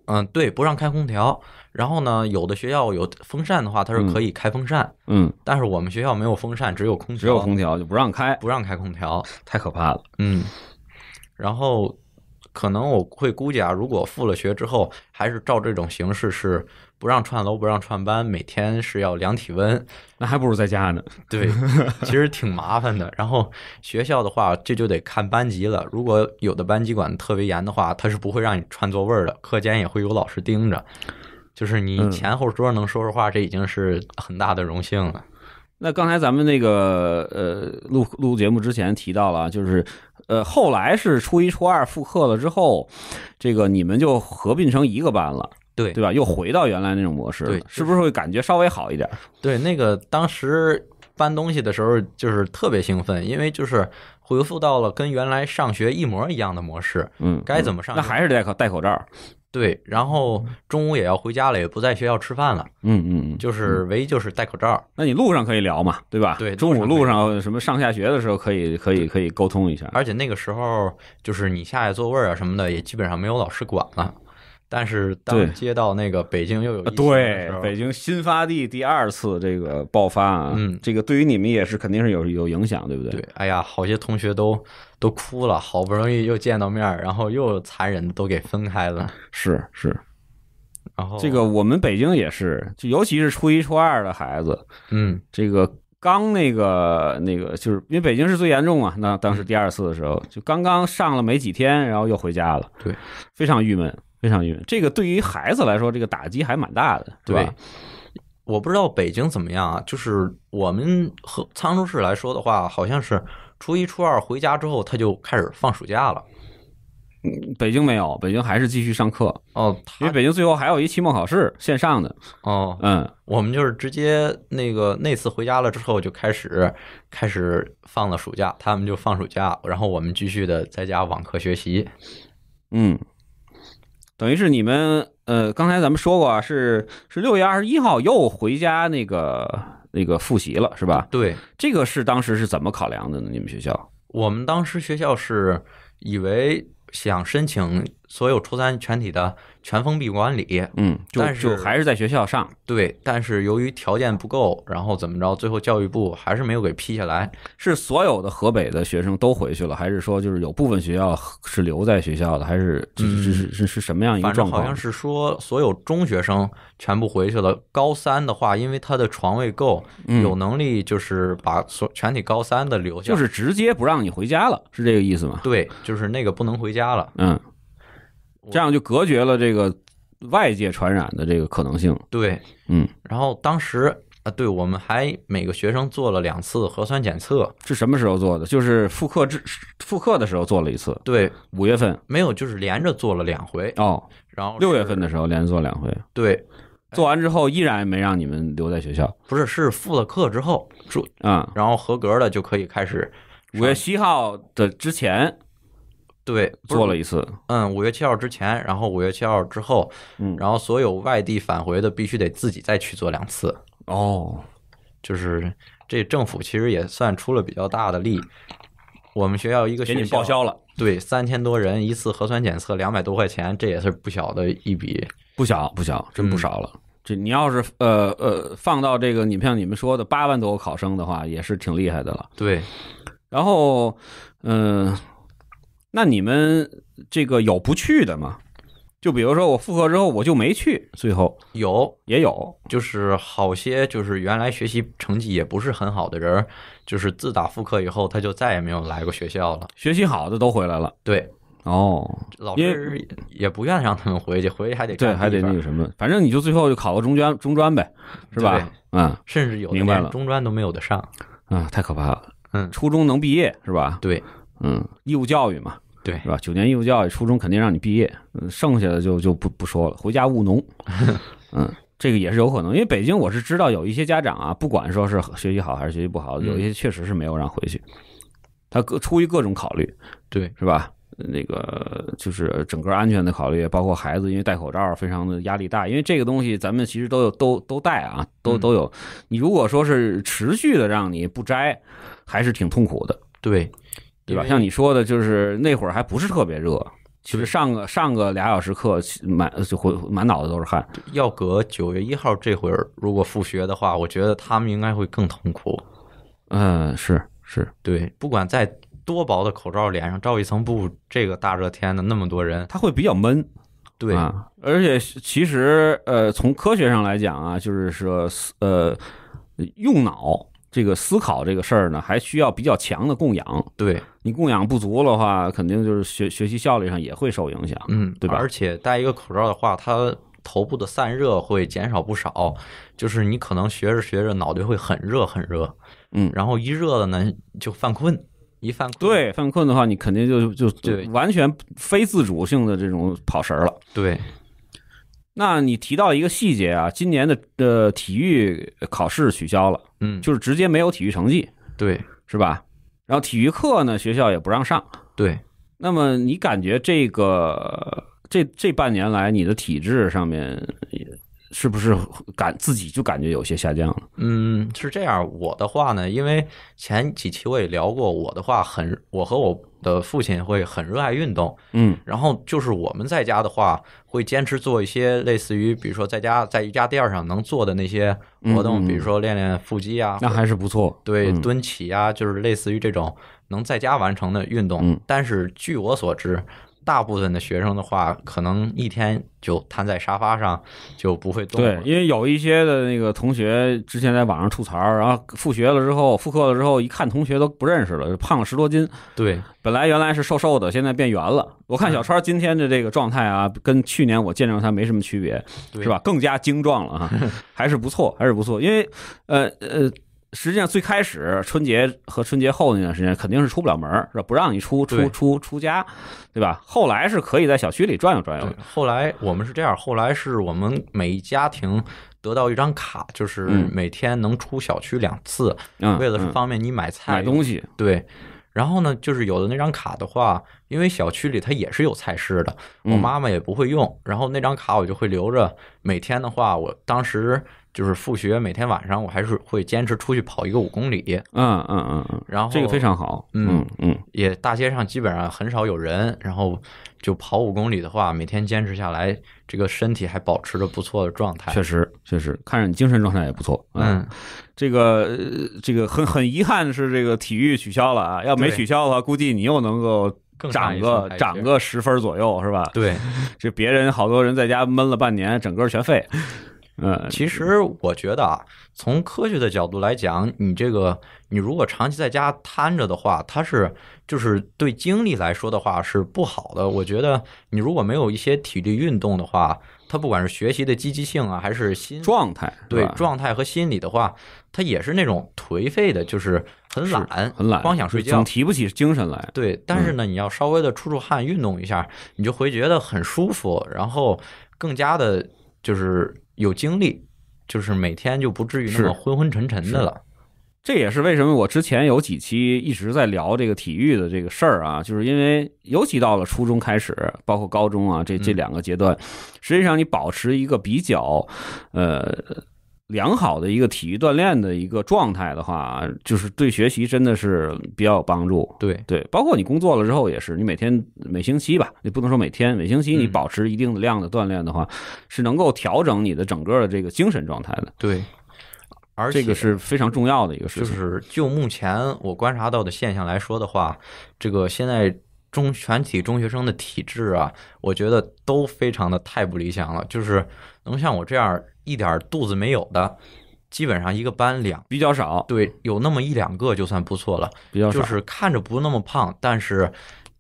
嗯，对，不让开空调。然后呢，有的学校有风扇的话，它是可以开风扇。嗯，但是我们学校没有风扇，只有空调，只有空调就不让开，不让开空调，太可怕了。嗯，然后可能我会估计啊，如果复了学之后，还是照这种形式是。不让串楼，不让串班，每天是要量体温，那还不如在家呢。对，其实挺麻烦的。然后学校的话，这就得看班级了。如果有的班级管的特别严的话，他是不会让你串座位的。课间也会有老师盯着，就是你前后桌能说说话，这已经是很大的荣幸了。那刚才咱们那个呃，录录节目之前提到了，就是呃，后来是初一初二复课了之后，这个你们就合并成一个班了。对对吧？又回到原来那种模式，是不是会感觉稍微好一点？对，那个当时搬东西的时候就是特别兴奋，因为就是恢复到了跟原来上学一模一样的模式。嗯，该怎么上？那还是戴口戴口罩。对，然后中午也要回家了，也不在学校吃饭了。嗯嗯嗯，就是唯一就是戴口罩。那你路上可以聊嘛？对吧？对，中午路上什么上下学的时候可以可以可以沟通一下。而且那个时候就是你下下座位啊什么的也基本上没有老师管了。但是，当接到那个北京又有对北京新发地第二次这个爆发啊，这个对于你们也是肯定是有有影响，对不对？对，哎呀，好些同学都都哭了，好不容易又见到面，然后又残忍都给分开了，[LAUGHS] 是是。然后这个我们北京也是，就尤其是初一初二的孩子，嗯，这个刚那个那个就是因为北京是最严重啊，那当时第二次的时候，就刚刚上了没几天，然后又回家了，对，非常郁闷。非常郁闷，这个对于孩子来说，这个打击还蛮大的，对吧？我不知道北京怎么样啊？就是我们和沧州市来说的话，好像是初一、初二回家之后，他就开始放暑假了。嗯，北京没有，北京还是继续上课哦。因为北京最后还有一期末考试，线上的哦。嗯，我们就是直接那个那次回家了之后，就开始开始放了暑假，他们就放暑假，然后我们继续的在家网课学习。嗯。等于是你们呃，刚才咱们说过是是六月二十一号又回家那个那个复习了，是吧？对，这个是当时是怎么考量的呢？你们学校？我们当时学校是以为想申请。所有初三全体的全封闭管理，嗯，但是还是在学校上。对，但是由于条件不够，然后怎么着，最后教育部还是没有给批下来。是所有的河北的学生都回去了，还是说就是有部分学校是留在学校的，还是是是是是什么样一个状况？好像是说所有中学生全部回去了，高三的话，因为他的床位够，有能力就是把所全体高三的留下，就是直接不让你回家了，是这个意思吗？对，就是那个不能回家了。嗯。这样就隔绝了这个外界传染的这个可能性。对，嗯，然后当时啊，对我们还每个学生做了两次核酸检测，是什么时候做的？就是复课之复课的时候做了一次。对，五月份没有，就是连着做了两回。哦，然后六月份的时候连着做两回。对，做完之后依然没让你们留在学校。不是，是复了课之后，啊，然后合格的就可以开始。五月七号的之前。对，做了一次。嗯，五月七号之前，然后五月七号之后，嗯，然后所有外地返回的必须得自己再去做两次。哦，就是这政府其实也算出了比较大的力。我们学校一个给你报销了。对，三千多人一次核酸检测两百多块钱，这也是不小的一笔。不小，不小，真不少了。这你要是呃呃放到这个你像你们说的八万多个考生的话，也是挺厉害的了。对，然后嗯。那你们这个有不去的吗？就比如说我复课之后我就没去，最后有也有，就是好些就是原来学习成绩也不是很好的人，就是自打复课以后他就再也没有来过学校了。学习好的都回来了，对，哦，老师也不愿让他们回去，回去还得对还得那个什么，反正你就最后就考个中专中专呗，是吧？嗯，甚至有明白了，中专都没有得上，啊，太可怕了，嗯，初中能毕业是吧？对，嗯，义务教育嘛。对，是吧？九年义务教育，初中肯定让你毕业，剩下的就就不不说了，回家务农，[LAUGHS] 嗯，这个也是有可能。因为北京，我是知道有一些家长啊，不管说是学习好还是学习不好，有一些确实是没有让回去，他各出于各种考虑，对，是吧？那个就是整个安全的考虑，包括孩子因为戴口罩非常的压力大，因为这个东西咱们其实都有都都戴啊，都都有。你如果说是持续的让你不摘，还是挺痛苦的，对。对吧？像你说的，就是那会儿还不是特别热，就是上个上个俩小时课，满就回满脑子都是汗。要隔九月一号这会儿，如果复学的话，我觉得他们应该会更痛苦。嗯，是是，对，不管在多薄的口罩脸上罩一层布，这个大热天的，那么多人，他会比较闷。对，而且其实呃，从科学上来讲啊，就是说呃，用脑。这个思考这个事儿呢，还需要比较强的供氧。对你供氧不足的话，肯定就是学学习效率上也会受影响，嗯，对吧？而且戴一个口罩的话，它头部的散热会减少不少，就是你可能学着学着脑袋会很热很热，嗯，然后一热了呢就犯困，一犯困对犯困的话，你肯定就就就完全非自主性的这种跑神儿了，对。那你提到一个细节啊，今年的呃体育考试取消了，嗯，就是直接没有体育成绩，对，是吧？然后体育课呢，学校也不让上，对。那么你感觉这个这这半年来，你的体质上面是不是感自己就感觉有些下降了？嗯，是这样。我的话呢，因为前几期我也聊过，我的话很，我和我。的父亲会很热爱运动，嗯，然后就是我们在家的话，会坚持做一些类似于，比如说在家在一家店儿上能做的那些活动，比如说练练腹肌啊，那还是不错，对，蹲起啊，就是类似于这种能在家完成的运动。但是据我所知。大部分的学生的话，可能一天就瘫在沙发上，就不会动。对，因为有一些的那个同学之前在网上吐槽，然后复学了之后，复课了之后，一看同学都不认识了，胖了十多斤。对，本来原来是瘦瘦的，现在变圆了。我看小川今天的这个状态啊，跟去年我见证他没什么区别，是吧？更加精壮了啊，还是不错，还是不错。因为呃呃。实际上最开始春节和春节后那段时间肯定是出不了门，是吧？不让你出出出出家，对吧？后来是可以在小区里转悠转悠。后来我们是这样，后来是我们每一家庭得到一张卡，就是每天能出小区两次，为了是方便你买菜买东西。对。然后呢，就是有的那张卡的话，因为小区里它也是有菜市的，我妈妈也不会用，然后那张卡我就会留着。每天的话，我当时。就是复学，每天晚上我还是会坚持出去跑一个五公里。嗯嗯嗯嗯，然后这个非常好。嗯嗯，也大街上基本上很少有人，然后就跑五公里的话，每天坚持下来，这个身体还保持着不错的状态。确实确实，看着你精神状态也不错。嗯，这个这个很很遗憾的是，这个体育取消了啊。要没取消的话，估计你又能够涨个涨个十分左右，是吧？对，这别人好多人在家闷了半年，整个全废。嗯，其实我觉得啊，从科学的角度来讲，你这个你如果长期在家瘫着的话，它是就是对精力来说的话是不好的。我觉得你如果没有一些体力运动的话，它不管是学习的积极性啊，还是心状态，对状态和心理的话，它也是那种颓废的，就是很懒，很懒，光想睡觉，提不起精神来。对，但是呢，你要稍微的出出汗，运动一下，你就会觉得很舒服，然后更加的就是。有精力，就是每天就不至于那么昏昏沉沉的了。这也是为什么我之前有几期一直在聊这个体育的这个事儿啊，就是因为尤其到了初中开始，包括高中啊，这这两个阶段，实际上你保持一个比较，呃。良好的一个体育锻炼的一个状态的话，就是对学习真的是比较有帮助。对对，包括你工作了之后也是，你每天、每星期吧，你不能说每天、每星期你保持一定的量的锻炼的话，是能够调整你的整个的这个精神状态的。对，而且这个是非常重要的一个事。就是就目前我观察到的现象来说的话，这个现在中全体中学生的体质啊，我觉得都非常的太不理想了。就是能像我这样。一点肚子没有的，基本上一个班两比较少，对，有那么一两个就算不错了，比较少。就是看着不那么胖，但是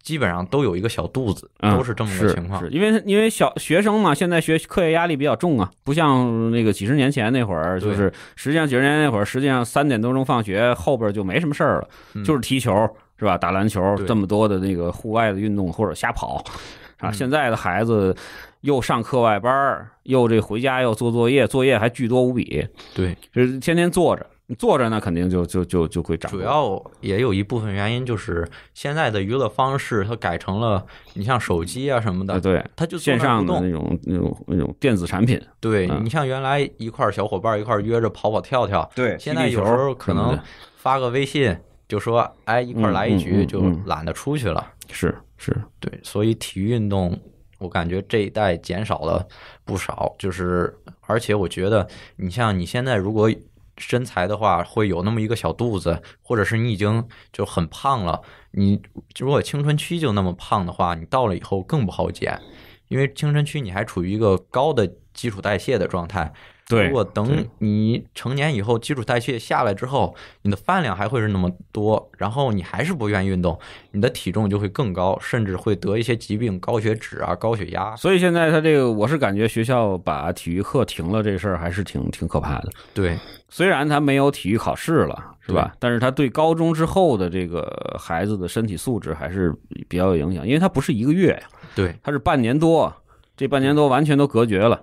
基本上都有一个小肚子，都是这么个情况。因为因为小学生嘛，现在学课业压力比较重啊，不像那个几十年前那会儿，就是实际上几十年那会儿，实际上三点多钟放学后边就没什么事儿了，就是踢球是吧，打篮球，这么多的那个户外的运动或者瞎跑。[LAUGHS] 啊，现在的孩子又上课外班儿，又这回家又做作业，作业还巨多无比。对，就是天天坐着，坐着那肯定就就就就会长。主要也有一部分原因就是现在的娱乐方式它改成了，你像手机啊什么的，对，它就线上的那种那种那种电子产品。对你像原来一块小伙伴一块约着跑跑跳跳，对，现在有时候可能发个微信就说哎一块来一局，就懒得出去了。是是，对，所以体育运动，我感觉这一代减少了不少。就是，而且我觉得，你像你现在如果身材的话，会有那么一个小肚子，或者是你已经就很胖了。你如果青春期就那么胖的话，你到了以后更不好减，因为青春期你还处于一个高的基础代谢的状态。对，如果等你成年以后，基础代谢下来之后，你的饭量还会是那么多，然后你还是不愿意运动，你的体重就会更高，甚至会得一些疾病，高血脂啊，高血压。所以现在他这个，我是感觉学校把体育课停了这事儿还是挺挺可怕的。对，虽然他没有体育考试了，是吧？但是他对高中之后的这个孩子的身体素质还是比较有影响，因为他不是一个月呀，对，他是半年多，这半年多完全都隔绝了。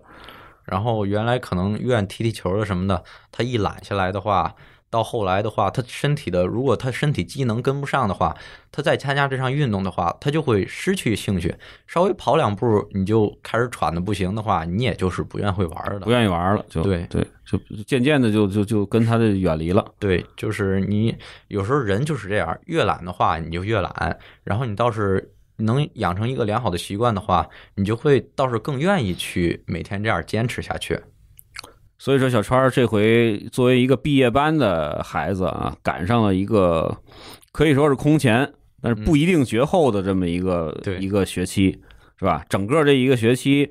然后原来可能愿踢踢球的什么的，他一懒下来的话，到后来的话，他身体的如果他身体机能跟不上的话，他再参加这项运动的话，他就会失去兴趣。稍微跑两步你就开始喘的不行的话，你也就是不愿会玩了，不愿意玩了，就对对，就渐渐的就就就跟他的远离了。对，就是你有时候人就是这样，越懒的话你就越懒，然后你倒是。能养成一个良好的习惯的话，你就会倒是更愿意去每天这样坚持下去。所以说，小川这回作为一个毕业班的孩子啊，赶上了一个可以说是空前，但是不一定绝后的这么一个一个学期，是吧？整个这一个学期，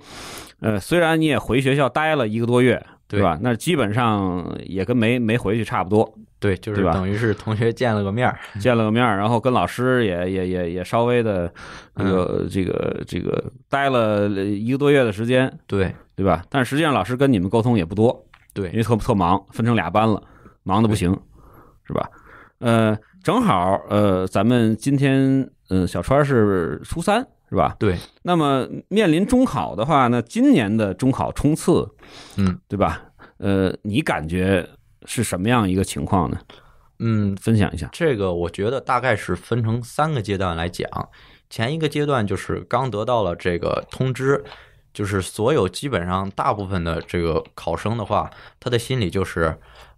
呃，虽然你也回学校待了一个多月，对吧？那基本上也跟没没回去差不多。对，就是等于是同学见了个面儿，[LAUGHS] 见了个面儿，然后跟老师也也也也稍微的那个这个这个待了一个多月的时间，对对吧？但实际上老师跟你们沟通也不多，对，因为特特忙，分成俩班了，忙的不行，是吧？呃，正好呃，咱们今天嗯，小川是初三，是吧？对。那么面临中考的话那今年的中考冲刺，嗯，对吧？呃，你感觉？是什么样一个情况呢？嗯，分享一下这个，我觉得大概是分成三个阶段来讲。前一个阶段就是刚得到了这个通知，就是所有基本上大部分的这个考生的话，他的心里就是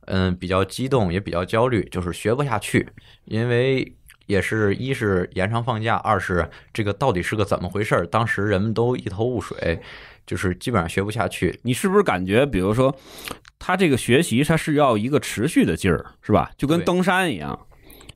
嗯比较激动，也比较焦虑，就是学不下去，因为也是一是延长放假，二是这个到底是个怎么回事儿，当时人们都一头雾水。就是基本上学不下去，你是不是感觉，比如说，他这个学习他是要一个持续的劲儿，是吧？就跟登山一样，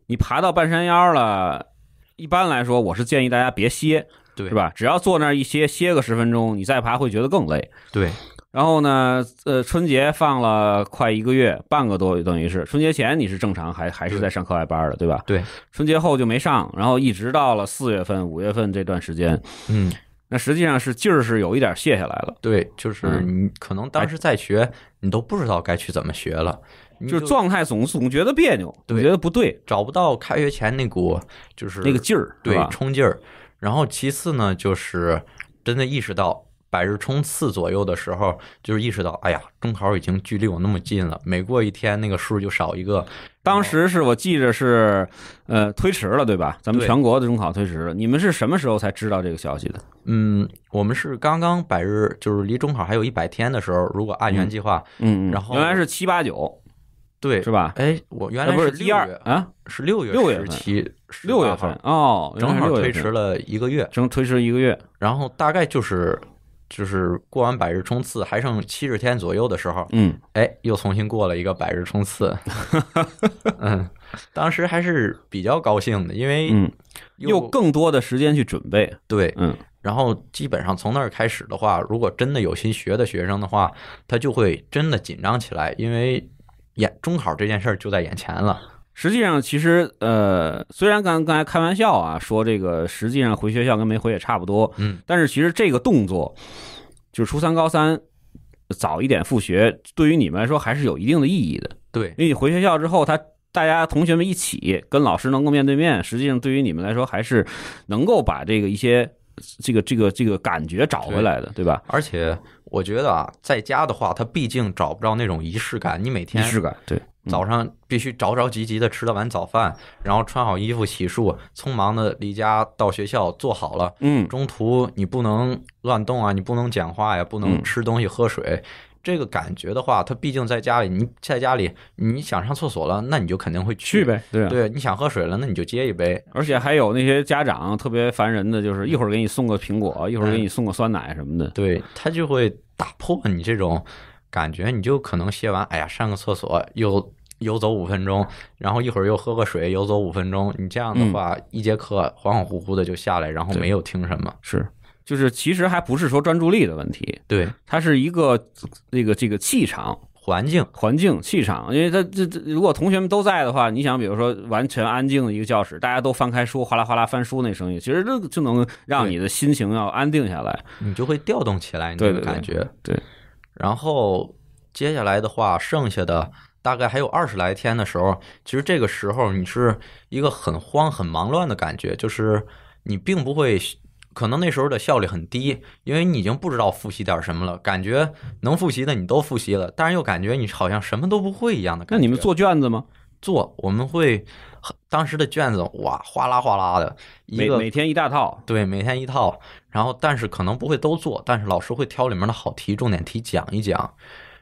你爬到半山腰了，一般来说，我是建议大家别歇，对，是吧？只要坐那儿一歇，歇个十分钟，你再爬会觉得更累，对。然后呢，呃，春节放了快一个月，半个多，等于是春节前你是正常，还还是在上课外班的，对吧？对，春节后就没上，然后一直到了四月份、五月份这段时间，嗯。那实际上是劲儿是有一点儿下来了。对，就是你可能当时在学，你都不知道该去怎么学了，就是状态总总觉得别扭，总觉得不对，找不到开学前那股就是那个劲儿，对，冲劲儿。然后其次呢，就是真的意识到。百日冲刺左右的时候，就是意识到，哎呀，中考已经距离我那么近了，每过一天，那个数就少一个。当时是我记着是，呃，推迟了，对吧？咱们全国的中考推迟了。你们是什么时候才知道这个消息的？嗯，我们是刚刚百日，就是离中考还有一百天的时候，如果按原计划，嗯，然后原来是七八九，对，是吧？哎，我原来是第二啊，是六月六月七六月份哦，正好推迟了一个月，正推迟一个月，然后大概就是。就是过完百日冲刺，还剩七十天左右的时候，嗯，哎，又重新过了一个百日冲刺，[LAUGHS] 嗯，当时还是比较高兴的，因为嗯，有更多的时间去准备，对，嗯，然后基本上从那儿开始的话，如果真的有心学的学生的话，他就会真的紧张起来，因为眼中考这件事儿就在眼前了。实际上，其实呃，虽然刚刚才开玩笑啊，说这个实际上回学校跟没回也差不多，嗯，但是其实这个动作，就是初三、高三早一点复学，对于你们来说还是有一定的意义的，对，因为你回学校之后，他大家同学们一起跟老师能够面对面，实际上对于你们来说还是能够把这个一些这个这个这个感觉找回来的，对吧？而且我觉得啊，在家的话，他毕竟找不着那种仪式感，你每天仪式感，对。早上必须着着急急的吃了碗早饭，然后穿好衣服洗漱，匆忙的离家到学校，做好了。嗯，中途你不能乱动啊，你不能讲话呀，不能吃东西喝水。这个感觉的话，他毕竟在家里，你在家里，你想上厕所了，那你就肯定会去呗。对对，你想喝水了，那你就接一杯。而且还有那些家长特别烦人的，就是一会儿给你送个苹果，一会儿给你送个酸奶什么的。对他就会打破你这种感觉，你就可能写完，哎呀，上个厕所又。游走五分钟，然后一会儿又喝个水，游走五分钟。你这样的话，一节课恍恍惚惚的就下来，然后没有听什么。是，就是其实还不是说专注力的问题，对，它是一个那个这个气场环境环境气场，因为它这这如果同学们都在的话，你想比如说完全安静的一个教室，大家都翻开书，哗啦哗啦翻书那声音，其实这就能让你的心情要安定下来，你就会调动起来你这个感觉。对，然后接下来的话，剩下的。大概还有二十来天的时候，其实这个时候你是一个很慌、很忙乱的感觉，就是你并不会，可能那时候的效率很低，因为你已经不知道复习点什么了，感觉能复习的你都复习了，但是又感觉你好像什么都不会一样的。那你们做卷子吗？做，我们会当时的卷子哇哗啦哗啦的，一每每天一大套，对，每天一套。然后，但是可能不会都做，但是老师会挑里面的好题、重点题讲一讲。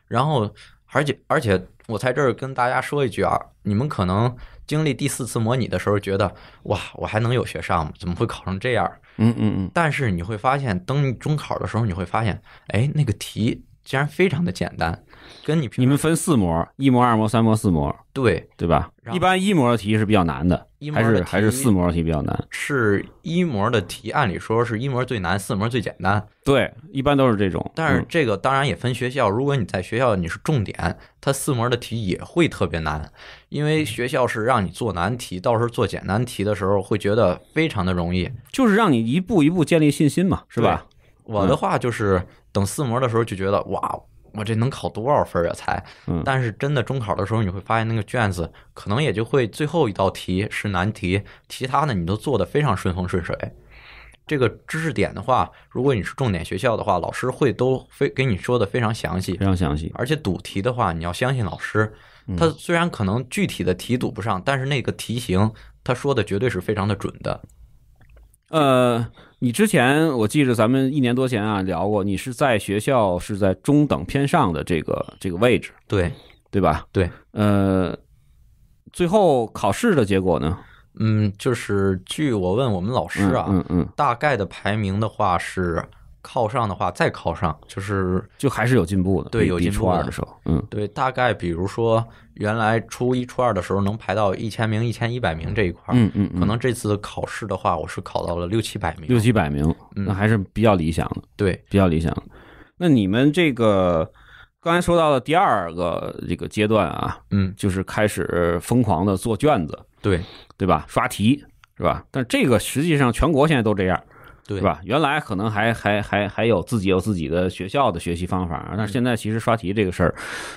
然后，而且，而且。我在这儿跟大家说一句啊，你们可能经历第四次模拟的时候，觉得哇，我还能有学上吗？怎么会考成这样？嗯嗯嗯。但是你会发现，你中考的时候，你会发现，哎，那个题。竟然非常的简单，跟你你们分四模，一模、二模、三模、四模，对对吧？一般一模的题是比较难的，还是还是四模的题比较难？是一模的题，按理说是一模最难，四模最简单。对，一般都是这种。但是这个当然也分学校，如果你在学校你是重点，它四模的题也会特别难，因为学校是让你做难题，到时候做简单题的时候会觉得非常的容易，就是让你一步一步建立信心嘛，是吧？我的话就是。等四模的时候就觉得哇，我这能考多少分啊？才，但是真的中考的时候，你会发现那个卷子可能也就会最后一道题是难题，其他的你都做的非常顺风顺水。这个知识点的话，如果你是重点学校的话，老师会都非给你说的非常详细，非常详细。而且赌题的话，你要相信老师，他虽然可能具体的题赌不上，但是那个题型他说的绝对是非常的准的。呃。你之前我记着咱们一年多前啊聊过，你是在学校是在中等偏上的这个这个位置，对对吧？对，呃，最后考试的结果呢？嗯，就是据我问我们老师啊，嗯嗯，大概的排名的话是。靠上的话，再靠上，就是就还是有进步的。对，有进步。初二的时候，嗯，对，大概比如说，原来初一、初二的时候能排到一千名、一千一百名这一块嗯嗯，可能这次考试的话，我是考到了六七百名，六七百名，那还是比较理想的，对，比较理想。那你们这个刚才说到的第二个这个阶段啊，嗯，就是开始疯狂的做卷子，对对吧？刷题是吧？但这个实际上全国现在都这样。对吧？原来可能还还还还有自己有自己的学校的学习方法，但是现在其实刷题这个事儿，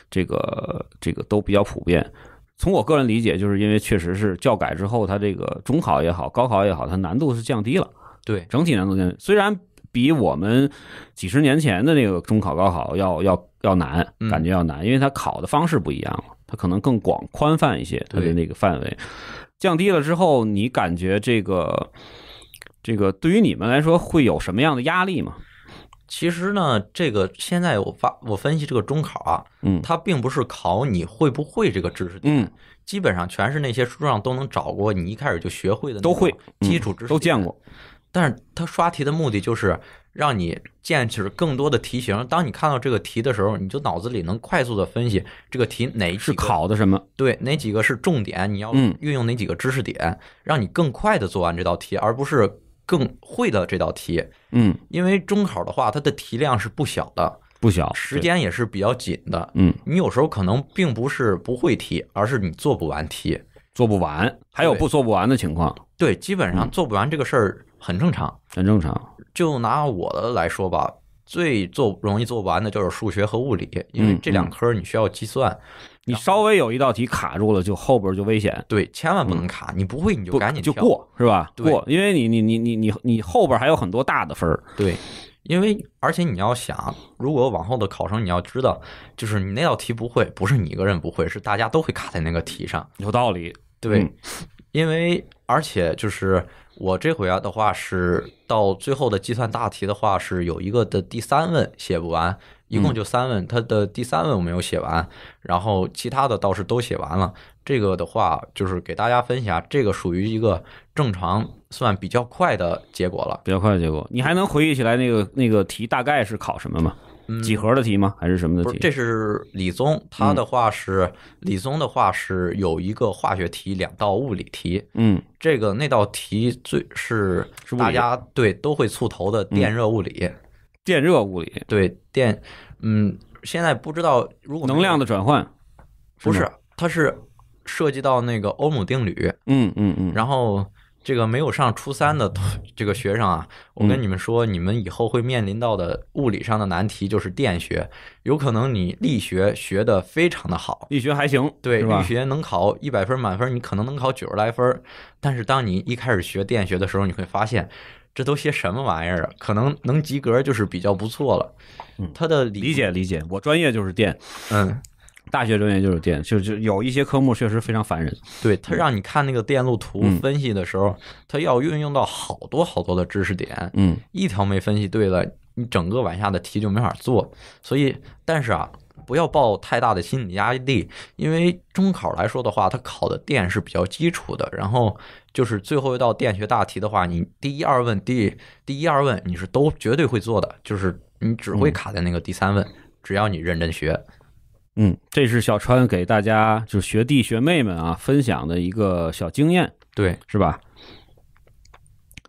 这个这个都比较普遍。从我个人理解，就是因为确实是教改之后，它这个中考也好，高考也好，它难度是降低了。对，整体难度降，虽然比我们几十年前的那个中考高考要要要难，感觉要难，因为它考的方式不一样了，它可能更广宽泛一些，它的那个范围降低了之后，你感觉这个。这个对于你们来说会有什么样的压力吗？其实呢，这个现在我发我分析这个中考啊，嗯，它并不是考你会不会这个知识点，嗯，基本上全是那些书上都能找过，你一开始就学会的都会基础知识都见过。但是它刷题的目的就是让你见识更多的题型。当你看到这个题的时候，你就脑子里能快速的分析这个题哪是考的什么，对哪几个是重点，你要运用哪几个知识点，让你更快的做完这道题，而不是。更会的这道题，嗯，因为中考的话，它的题量是不小的，不小，时间也是比较紧的，嗯，你有时候可能并不是不会题，而是你做不完题，做不完，还有不做不完的情况，对，基本上做不完这个事儿很正常，很正常。就拿我的来说吧，最做容易做完的就是数学和物理，因为这两科你需要计算。你稍微有一道题卡住了，就后边就危险。对，千万不能卡。你不会你就赶紧就过，是吧？过，因为你你你你你你后边还有很多大的分儿。对，因为而且你要想，如果往后的考生你要知道，就是你那道题不会，不是你一个人不会，是大家都会卡在那个题上。有道理。对，因为而且就是我这回啊的话，是到最后的计算大题的话，是有一个的第三问写不完。一共就三问，他的第三问我没有写完，然后其他的倒是都写完了。这个的话，就是给大家分享，这个属于一个正常算比较快的结果了，比较快的结果。你还能回忆起来那个那个题大概是考什么吗？几何的题吗？还是什么的题？这是理综，他的话是理综的话是有一个化学题，两道物理题。嗯，这个那道题最是大家对都会错头的电热物理。电热物理对电，嗯，现在不知道如果能量的转换，不是它是涉及到那个欧姆定律，嗯嗯嗯，然后这个没有上初三的这个学生啊，我跟你们说，你们以后会面临到的物理上的难题就是电学，有可能你力学学的非常的好，力学还行，对，力学能考一百分满分，你可能能考九十来分，但是当你一开始学电学的时候，你会发现。这都些什么玩意儿啊？可能能及格就是比较不错了。他的理解理解，我专业就是电，嗯，大学专业就是电，就就有一些科目确实非常烦人。对他让你看那个电路图分析的时候，他要运用到好多好多的知识点，嗯，一条没分析对了。你整个晚下的题就没法做，所以但是啊，不要抱太大的心理压力，因为中考来说的话，它考的电是比较基础的。然后就是最后一道电学大题的话，你第一二问第第一二问你是都绝对会做的，就是你只会卡在那个第三问，只要你认真学。嗯，这是小川给大家就是学弟学妹们啊分享的一个小经验，对，是吧？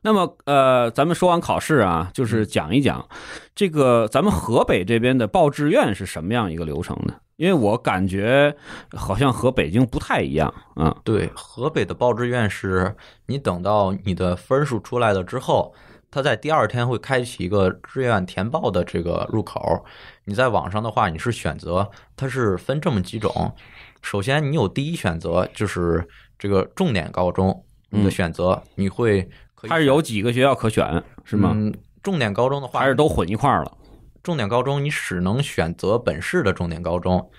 那么，呃，咱们说完考试啊，就是讲一讲这个咱们河北这边的报志愿是什么样一个流程呢？因为我感觉好像和北京不太一样啊。对，河北的报志愿是你等到你的分数出来了之后，他在第二天会开启一个志愿填报的这个入口。你在网上的话，你是选择它是分这么几种。首先，你有第一选择就是这个重点高中你的选择，你会。它是有几个学校可选，是吗？嗯，重点高中的话，还是都混一块儿了。重点高中你只能选择本市的重点高中，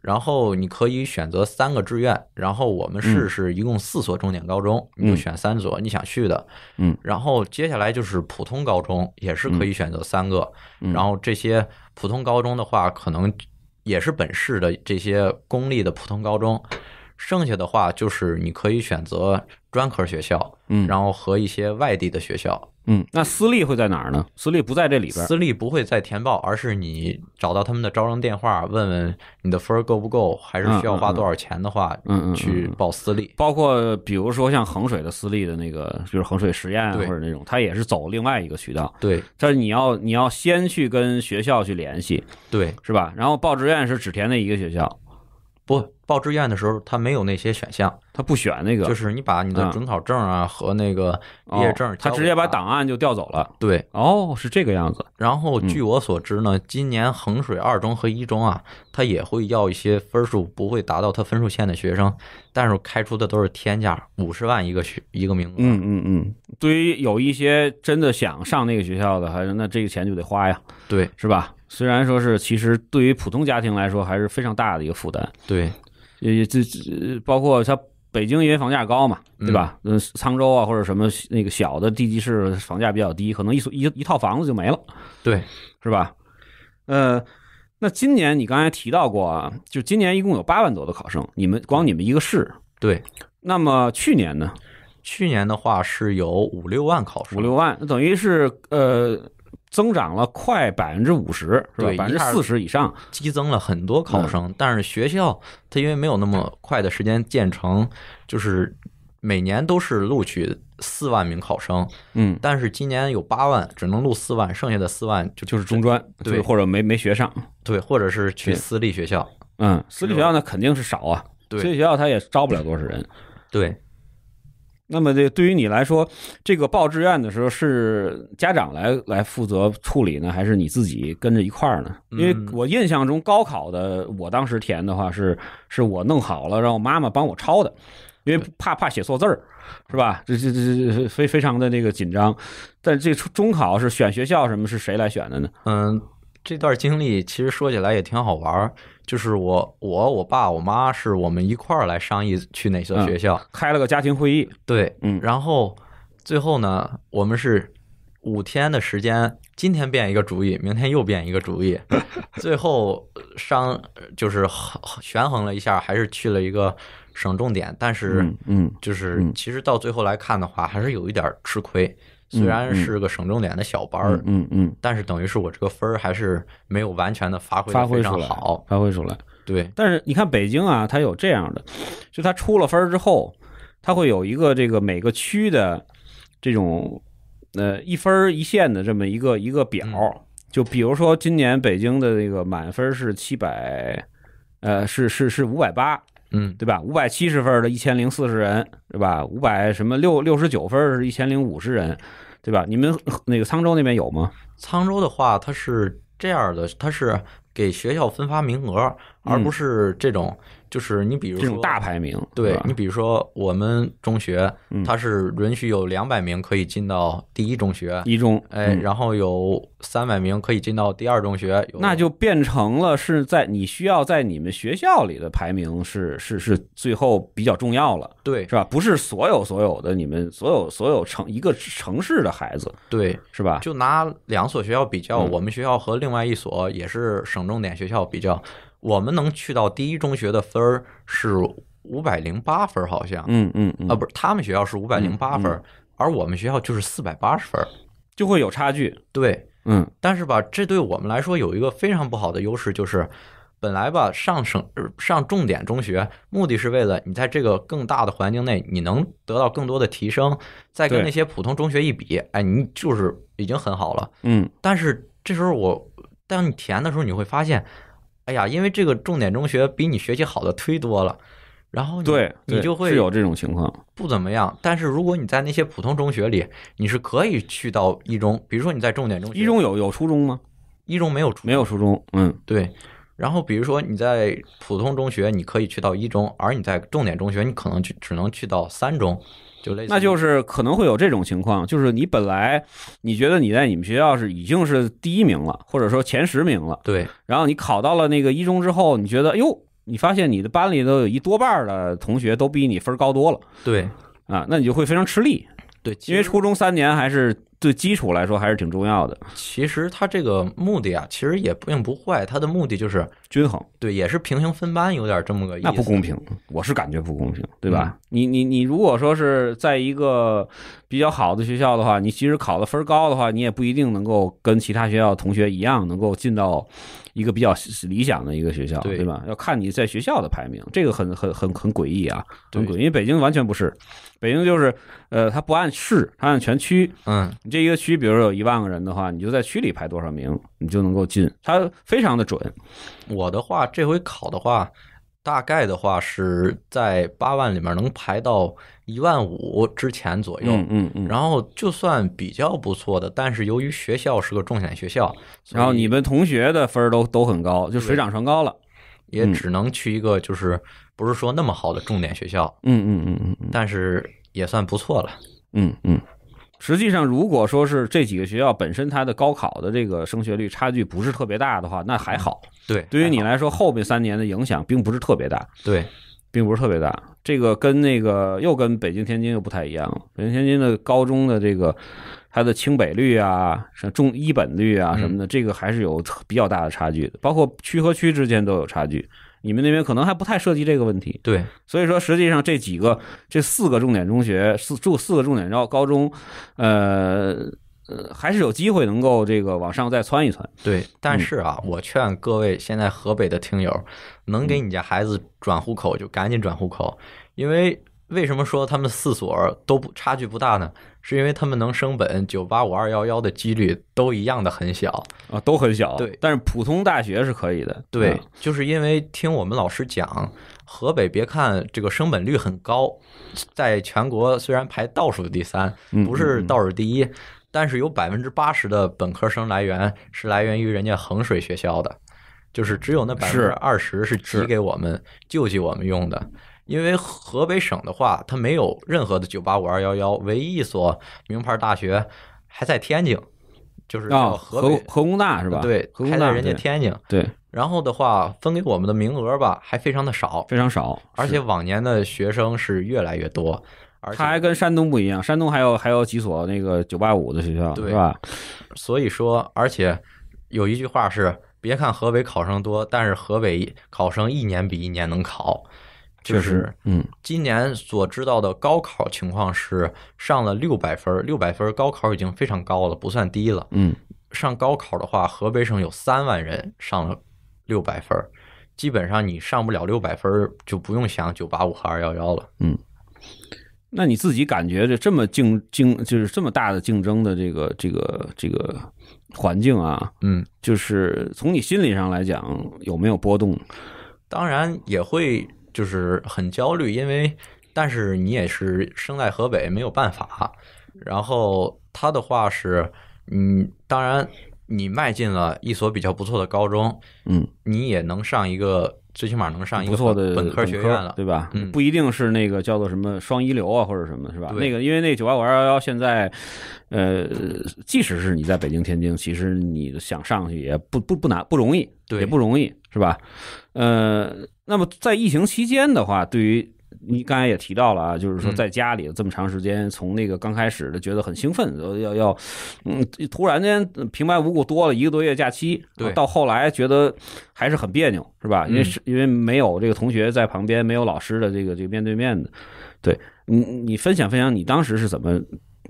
然后你可以选择三个志愿。然后我们市是一共四所重点高中，你就选三所你想去的。嗯。然后接下来就是普通高中，也是可以选择三个。然后这些普通高中的话，可能也是本市的这些公立的普通高中。剩下的话，就是你可以选择。专科学校，嗯，然后和一些外地的学校，嗯，那私立会在哪儿呢？私立不在这里边，私立不会再填报，而是你找到他们的招生电话，问问你的分够不够，还是需要花多少钱的话，嗯嗯，去报私立。包括比如说像衡水的私立的那个，就是衡水实验或者那种，他也是走另外一个渠道。对，但是你要你要先去跟学校去联系，对，是吧？然后报志愿是只填那一个学校。不报志愿的时候，他没有那些选项，他不选那个，就是你把你的准考证啊和那个毕业证，他直接把档案就调走了。对，哦，是这个样子。然后据我所知呢，今年衡水二中和一中啊，他也会要一些分数不会达到他分数线的学生，但是开出的都是天价，五十万一个学一个名额。嗯嗯嗯，对于有一些真的想上那个学校的，还是那这个钱就得花呀，对，是吧？虽然说是，其实对于普通家庭来说，还是非常大的一个负担。对，呃，这这包括像北京因为房价高嘛，对吧？嗯，沧州啊或者什么那个小的地级市房价比较低，可能一所一一套房子就没了。对，是吧？呃，那今年你刚才提到过啊，就今年一共有八万多的考生，你们光你们一个市。对，那么去年呢？去年的话是有五六万考生，五六万，等于是呃。增长了快百分之五十，是吧？百分之四十以上，激增了很多考生。但是学校它因为没有那么快的时间建成，就是每年都是录取四万名考生。嗯，但是今年有八万，只能录四万，剩下的四万就就是中专，对，或者没没学上，对，或者是去私立学校。嗯，私立学校那肯定是少啊，私立学校它也招不了多少人。对。那么这对于你来说，这个报志愿的时候是家长来来负责处理呢，还是你自己跟着一块儿呢？因为我印象中高考的，我当时填的话是是我弄好了，让妈妈帮我抄的，因为怕怕写错字儿，是吧？这这这非非常的这个紧张。但这中考是选学校什么是谁来选的呢？嗯，这段经历其实说起来也挺好玩儿。就是我，我，我爸，我妈，是我们一块儿来商议去哪所学校，开了个家庭会议。对，嗯，然后最后呢，我们是五天的时间，今天变一个主意，明天又变一个主意，[LAUGHS] 最后商就是衡权衡了一下，还是去了一个省重点，但是，嗯，就是其实到最后来看的话，还是有一点吃亏。虽然是个省重点的小班儿，嗯嗯，但是等于是我这个分儿还是没有完全的发挥发挥出来，发挥出来。对，但是你看北京啊，它有这样的，就它出了分儿之后，它会有一个这个每个区的这种呃一分一线的这么一个一个表，就比如说今年北京的那个满分是七百，呃，是是是五百八。嗯，对吧？五百七十分的，一千零四十人，对吧？五百什么六六十九分是一千零五十人，对吧？你们那个沧州那边有吗？沧州的话，它是这样的，它是给学校分发名额，而不是这种。就是你比如说大排名，对你比如说我们中学，它是允许有两百名可以进到第一中学，一中，哎，然后有三百名可以进到第二中学，那就变成了是在你需要在你们学校里的排名是是是最后比较重要了，对，是吧？不是所有所有的你们所有所有城一个城市的孩子，对，是吧？就拿两所学校比较，我们学校和另外一所也是省重点学校比较。我们能去到第一中学的分儿是五百零八分，好像。嗯嗯嗯。啊，不是，他们学校是五百零八分，而我们学校就是四百八十分，就会有差距。对，嗯。但是吧，这对我们来说有一个非常不好的优势，就是本来吧，上省上重点中学，目的是为了你在这个更大的环境内，你能得到更多的提升。再跟那些普通中学一比，哎，你就是已经很好了。嗯。但是这时候我，当你填的时候，你会发现。呀，因为这个重点中学比你学习好的忒多了，然后对你就会有这种情况，不怎么样。但是如果你在那些普通中学里，你是可以去到一中，比如说你在重点中学，一中有有初中吗？一中没有，没有初中。嗯，对。然后比如说你在普通中学，你可以去到一中，而你在重点中学，你可能去只能去到三中。就那，就是可能会有这种情况，就是你本来你觉得你在你们学校是已经是第一名了，或者说前十名了，对。然后你考到了那个一中之后，你觉得哎呦，你发现你的班里头有一多半的同学都比你分高多了，对。啊，那你就会非常吃力，对，因为初中三年还是。对基础来说还是挺重要的。其实他这个目的啊，其实也并不坏。他的目的就是均衡，对，也是平行分班有点这么个意思。那不公平，我是感觉不公平，对吧？你你你，如果说是在一个比较好的学校的话，你即使考的分高的话，你也不一定能够跟其他学校同学一样能够进到。一个比较理想的一个学校，对吧？要看你在学校的排名，这个很很很很诡异啊，很诡异。因为北京完全不是，北京就是，呃，它不按市，它按全区。嗯，你这一个区，比如说有一万个人的话，你就在区里排多少名，你就能够进，它非常的准。我的话，这回考的话。大概的话是在八万里面能排到一万五之前左右，嗯嗯，然后就算比较不错的，但是由于学校是个重点学校，然后你们同学的分儿都都很高，就水涨船高了，也只能去一个就是不是说那么好的重点学校，嗯嗯嗯嗯，但是也算不错了，嗯嗯。实际上，如果说是这几个学校本身它的高考的这个升学率差距不是特别大的话，那还好。对，对于你来说，后边三年的影响并不是特别大。对，并不是特别大。这个跟那个又跟北京、天津又不太一样了。北京、天津的高中的这个它的清北率啊，像重一本率啊什么的，这个还是有比较大的差距。的。包括区和区之间都有差距。你们那边可能还不太涉及这个问题，对，所以说实际上这几个、这四个重点中学、四住四个重点高高中，呃呃，还是有机会能够这个往上再窜一窜。对，但是啊，我劝各位现在河北的听友，能给你家孩子转户口就赶紧转户口，因为为什么说他们四所都不差距不大呢？是因为他们能升本，九八五二幺幺的几率都一样的很小啊，都很小。对，但是普通大学是可以的。对，就是因为听我们老师讲，河北别看这个升本率很高，在全国虽然排倒数第三，不是倒数第一，但是有百分之八十的本科生来源是来源于人家衡水学校的，就是只有那百分之二十是只给我们救济我们用的。因为河北省的话，它没有任何的九八五二幺幺，唯一一所名牌大学还在天津，就是叫河河工大是吧？对，还在人家天津。对，然后的话，分给我们的名额吧，还非常的少，非常少。而且往年的学生是越来越多，它还跟山东不一样，山东还有还有几所那个九八五的学校是吧？所以说，而且有一句话是：别看河北考生多，但是河北考生一年比一年能考。确实，嗯，今年所知道的高考情况是上了六百分，六百分高考已经非常高了，不算低了。嗯，上高考的话，河北省有三万人上了六百分，基本上你上不了六百分，就不用想九八五和二幺幺了。嗯，那你自己感觉这这么竞竞就是这么大的竞争的这个这个这个环境啊，嗯，就是从你心理上来讲有没有波动？当然也会。就是很焦虑，因为但是你也是生在河北没有办法。然后他的话是，嗯，当然你迈进了一所比较不错的高中，嗯，你也能上一个最起码能上一个不错的本科学院了，对吧？嗯，不一定是那个叫做什么双一流啊或者什么是吧？那个因为那九八五二幺幺现在，呃，即使是你在北京天津，其实你想上去也不不不难，不容易，也不容易。是吧？呃，那么在疫情期间的话，对于你刚才也提到了啊，就是说在家里这么长时间，从那个刚开始的觉得很兴奋，要要，嗯，突然间平白无故多了一个多月假期，对，到后来觉得还是很别扭，是吧？因为是因为没有这个同学在旁边，没有老师的这个这个面对面的，对你你分享分享你当时是怎么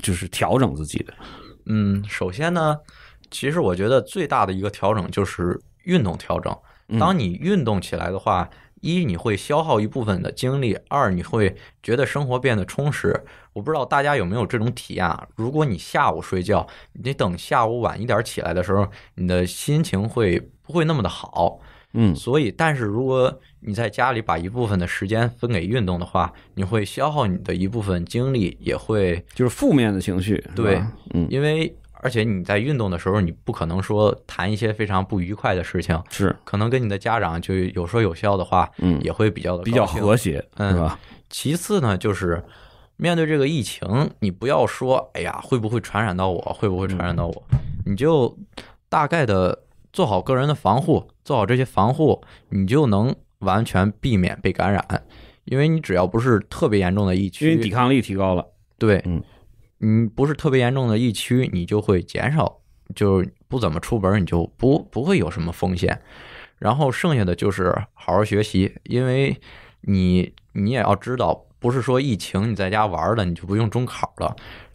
就是调整自己的？嗯，首先呢，其实我觉得最大的一个调整就是运动调整。当你运动起来的话，一你会消耗一部分的精力，二你会觉得生活变得充实。我不知道大家有没有这种体验？啊？如果你下午睡觉，你等下午晚一点起来的时候，你的心情会不会那么的好？嗯，所以，但是如果你在家里把一部分的时间分给运动的话，你会消耗你的一部分精力，也会就是负面的情绪。对，嗯，因为。而且你在运动的时候，你不可能说谈一些非常不愉快的事情，是可能跟你的家长就有说有笑的话，嗯，也会比较的比较和谐，是吧？其次呢，就是面对这个疫情，你不要说“哎呀，会不会传染到我？会不会传染到我？”你就大概的做好个人的防护，做好这些防护，你就能完全避免被感染，因为你只要不是特别严重的疫区，因为抵抗力提高了，对，嗯。你不是特别严重的疫区，你就会减少，就是不怎么出门，你就不不会有什么风险。然后剩下的就是好好学习，因为你你也要知道，不是说疫情你在家玩了你就不用中考了。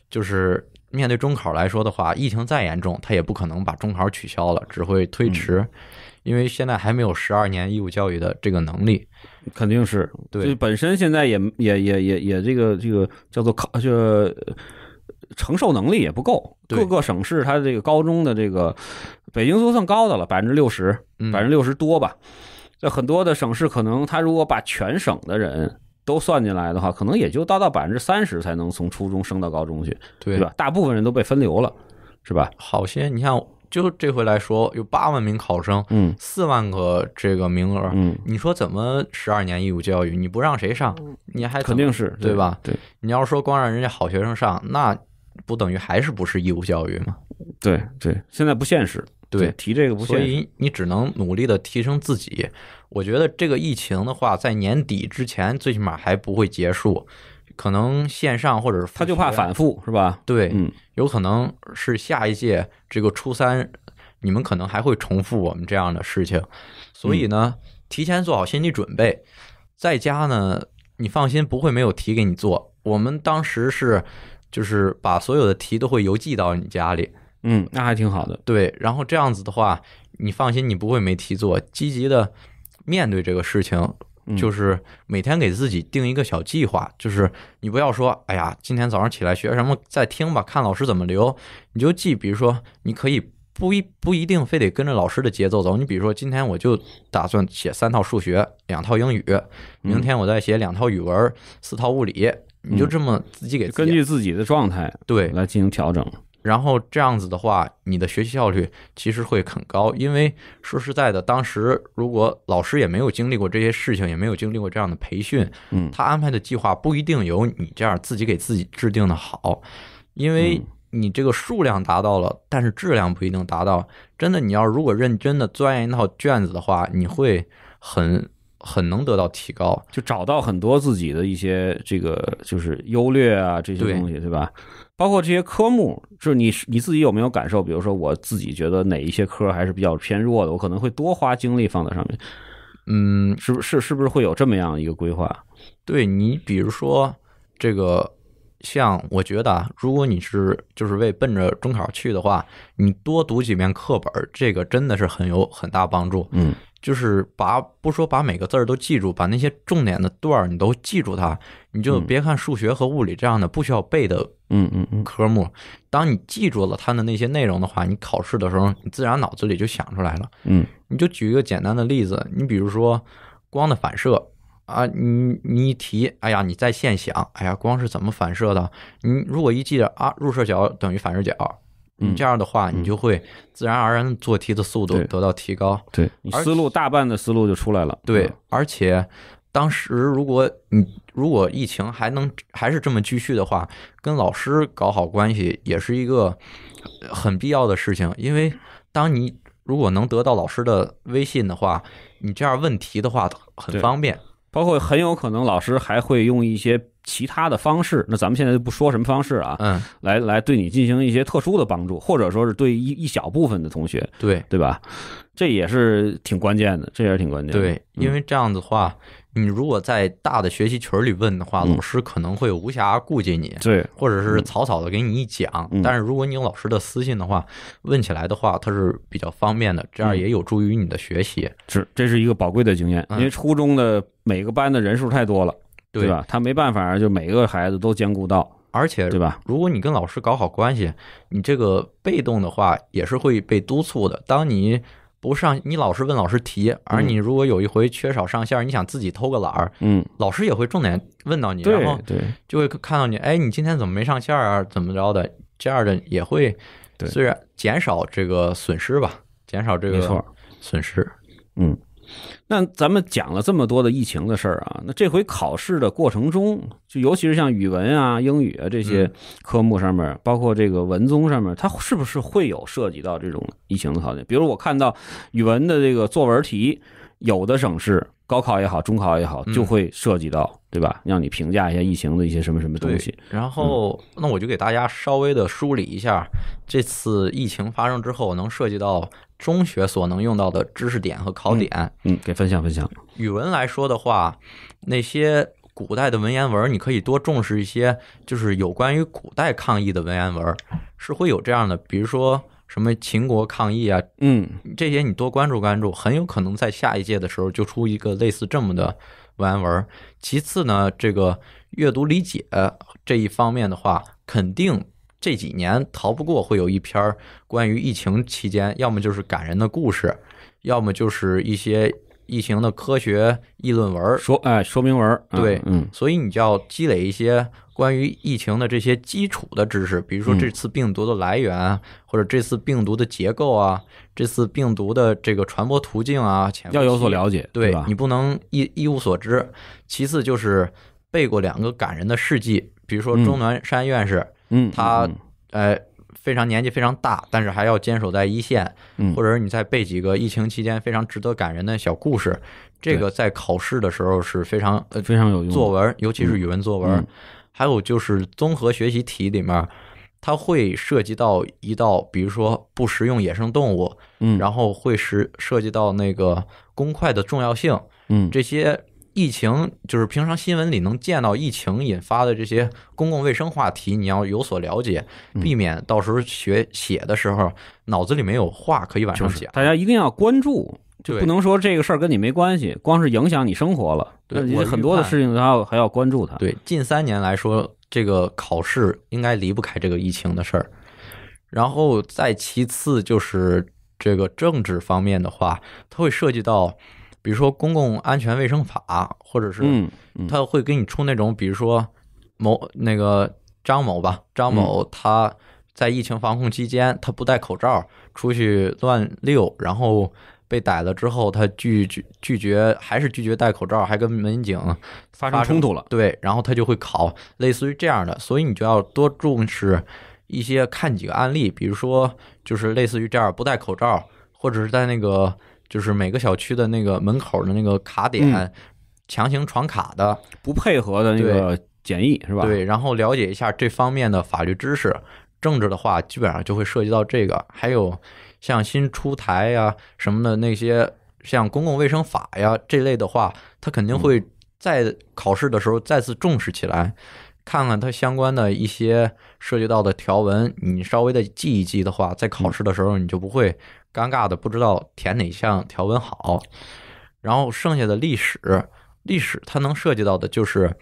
就是面对中考来说的话，疫情再严重，他也不可能把中考取消了，只会推迟。因为现在还没有十二年义务教育的这个能力，肯定是对本身现在也也也也也这个这个叫做考就。承受能力也不够，各个省市它这个高中的这个，北京都算高的了，百分之六十，百分之六十多吧。在很多的省市，可能他如果把全省的人都算进来的话，可能也就到到百分之三十才能从初中升到高中去，对吧？大部分人都被分流了，是吧？好些，你像。就这回来说，有八万名考生，嗯，四万个这个名额，嗯，你说怎么十二年义务教育你不让谁上，你还肯定是对吧？对，你要说光让人家好学生上，那不等于还是不是义务教育吗？对对，现在不现实，对，提这个不，所以你只能努力的提升自己。我觉得这个疫情的话，在年底之前最起码还不会结束。可能线上或者他就怕反复是吧？对，有可能是下一届这个初三，你们可能还会重复我们这样的事情，所以呢，提前做好心理准备，在家呢，你放心，不会没有题给你做。我们当时是就是把所有的题都会邮寄到你家里，嗯，那还挺好的。对，然后这样子的话，你放心，你不会没题做，积极的面对这个事情。就是每天给自己定一个小计划，就是你不要说，哎呀，今天早上起来学什么，再听吧，看老师怎么留，你就记，比如说，你可以不一不一定非得跟着老师的节奏走，你比如说，今天我就打算写三套数学，两套英语，明天我再写两套语文，四套物理，你就这么自己给根据自己的状态对来进行调整。然后这样子的话，你的学习效率其实会很高，因为说实在的，当时如果老师也没有经历过这些事情，也没有经历过这样的培训，嗯，他安排的计划不一定有你这样自己给自己制定的好，因为你这个数量达到了，但是质量不一定达到。真的，你要如果认真的钻研一套卷子的话，你会很。很能得到提高，就找到很多自己的一些这个就是优劣啊这些东西，对吧？包括这些科目，就你你自己有没有感受？比如说，我自己觉得哪一些科还是比较偏弱的，我可能会多花精力放在上面。嗯，是不是是不是会有这么样一个规划？对你，比如说这个，像我觉得，啊，如果你是就是为奔着中考去的话，你多读几遍课本，这个真的是很有很大帮助。嗯。就是把不说把每个字儿都记住，把那些重点的段儿你都记住它，你就别看数学和物理这样的不需要背的，嗯嗯嗯科目，当你记住了它的那些内容的话，你考试的时候你自然脑子里就想出来了，嗯，你就举一个简单的例子，你比如说光的反射啊，你你一提，哎呀，你在线想，哎呀，光是怎么反射的？你如果一记着啊，入射角等于反射角。你这样的话，你就会自然而然做题的速度得到提高。对，思路大半的思路就出来了。对，而且当时如果你如果疫情还能还是这么继续的话，跟老师搞好关系也是一个很必要的事情。因为当你如果能得到老师的微信的话，你这样问题的话很方便。包括很有可能老师还会用一些。其他的方式，那咱们现在就不说什么方式啊，嗯，来来对你进行一些特殊的帮助，或者说是对一一小部分的同学，对对吧？这也是挺关键的，这也是挺关键的。对，因为这样子的话，你如果在大的学习群里问的话，老师可能会无暇顾及你，对，或者是草草的给你一讲。但是如果你有老师的私信的话，问起来的话，它是比较方便的，这样也有助于你的学习。是，这是一个宝贵的经验，因为初中的每个班的人数太多了。对吧？他没办法，就每个孩子都兼顾到，而且对吧？如果你跟老师搞好关系，你这个被动的话也是会被督促的。当你不上，你老是问老师提，而你如果有一回缺少上线，你想自己偷个懒儿，嗯，老师也会重点问到你，然后对就会看到你，哎，你今天怎么没上线啊？怎么着的？这样的也会虽然减少这个损失吧，减少这个损失，嗯。那咱们讲了这么多的疫情的事儿啊，那这回考试的过程中，就尤其是像语文啊、英语啊这些科目上面，包括这个文综上面，它是不是会有涉及到这种疫情的考点？比如我看到语文的这个作文题，有的省市高考也好，中考也好，就会涉及到，对吧？让你评价一下疫情的一些什么什么东西。然后，那我就给大家稍微的梳理一下，这次疫情发生之后能涉及到。中学所能用到的知识点和考点，嗯，给分享分享。语文来说的话，那些古代的文言文，你可以多重视一些，就是有关于古代抗议的文言文，是会有这样的，比如说什么秦国抗议啊，嗯，这些你多关注关注，很有可能在下一届的时候就出一个类似这么的文言文。其次呢，这个阅读理解这一方面的话，肯定。这几年逃不过会有一篇关于疫情期间，要么就是感人的故事，要么就是一些疫情的科学议论文，说哎说明文，对，嗯，所以你就要积累一些关于疫情的这些基础的知识，比如说这次病毒的来源，或者这次病毒的结构啊，这次病毒的这个传播途径啊，要有所了解，对吧？你不能一一无所知。其次就是背过两个感人的事迹，比如说钟南山院士。嗯，他呃非常年纪非常大，但是还要坚守在一线，嗯，或者是你再背几个疫情期间非常值得感人的小故事，这个在考试的时候是非常呃非常有用。作文，尤其是语文作文，还有就是综合学习题里面，它会涉及到一道，比如说不食用野生动物，嗯，然后会涉涉及到那个公筷的重要性，嗯，这些。疫情就是平常新闻里能见到疫情引发的这些公共卫生话题，你要有所了解，避免到时候学写的时候脑子里没有话可以往上写。大家一定要关注，就不能说这个事儿跟你没关系，光是影响你生活了。对，很多的事情还要还要关注它。对，近三年来说，这个考试应该离不开这个疫情的事儿。然后再其次就是这个政治方面的话，它会涉及到。比如说公共安全卫生法，或者是他会给你出那种，比如说某那个张某吧，张某他在疫情防控期间他不戴口罩出去乱溜，然后被逮了之后他拒拒绝还是拒绝戴口罩，还跟民警发生冲突了。对，然后他就会考类似于这样的，所以你就要多重视一些看几个案例，比如说就是类似于这样不戴口罩，或者是在那个。就是每个小区的那个门口的那个卡点，强行闯卡的不配合的那个简易是吧？对，然后了解一下这方面的法律知识。政治的话，基本上就会涉及到这个，还有像新出台呀什么的那些，像公共卫生法呀这类的话，他肯定会在考试的时候再次重视起来，看看他相关的一些涉及到的条文，你稍微的记一记的话，在考试的时候你就不会。尴尬的不知道填哪项条文好，然后剩下的历史历史它能涉及到的就是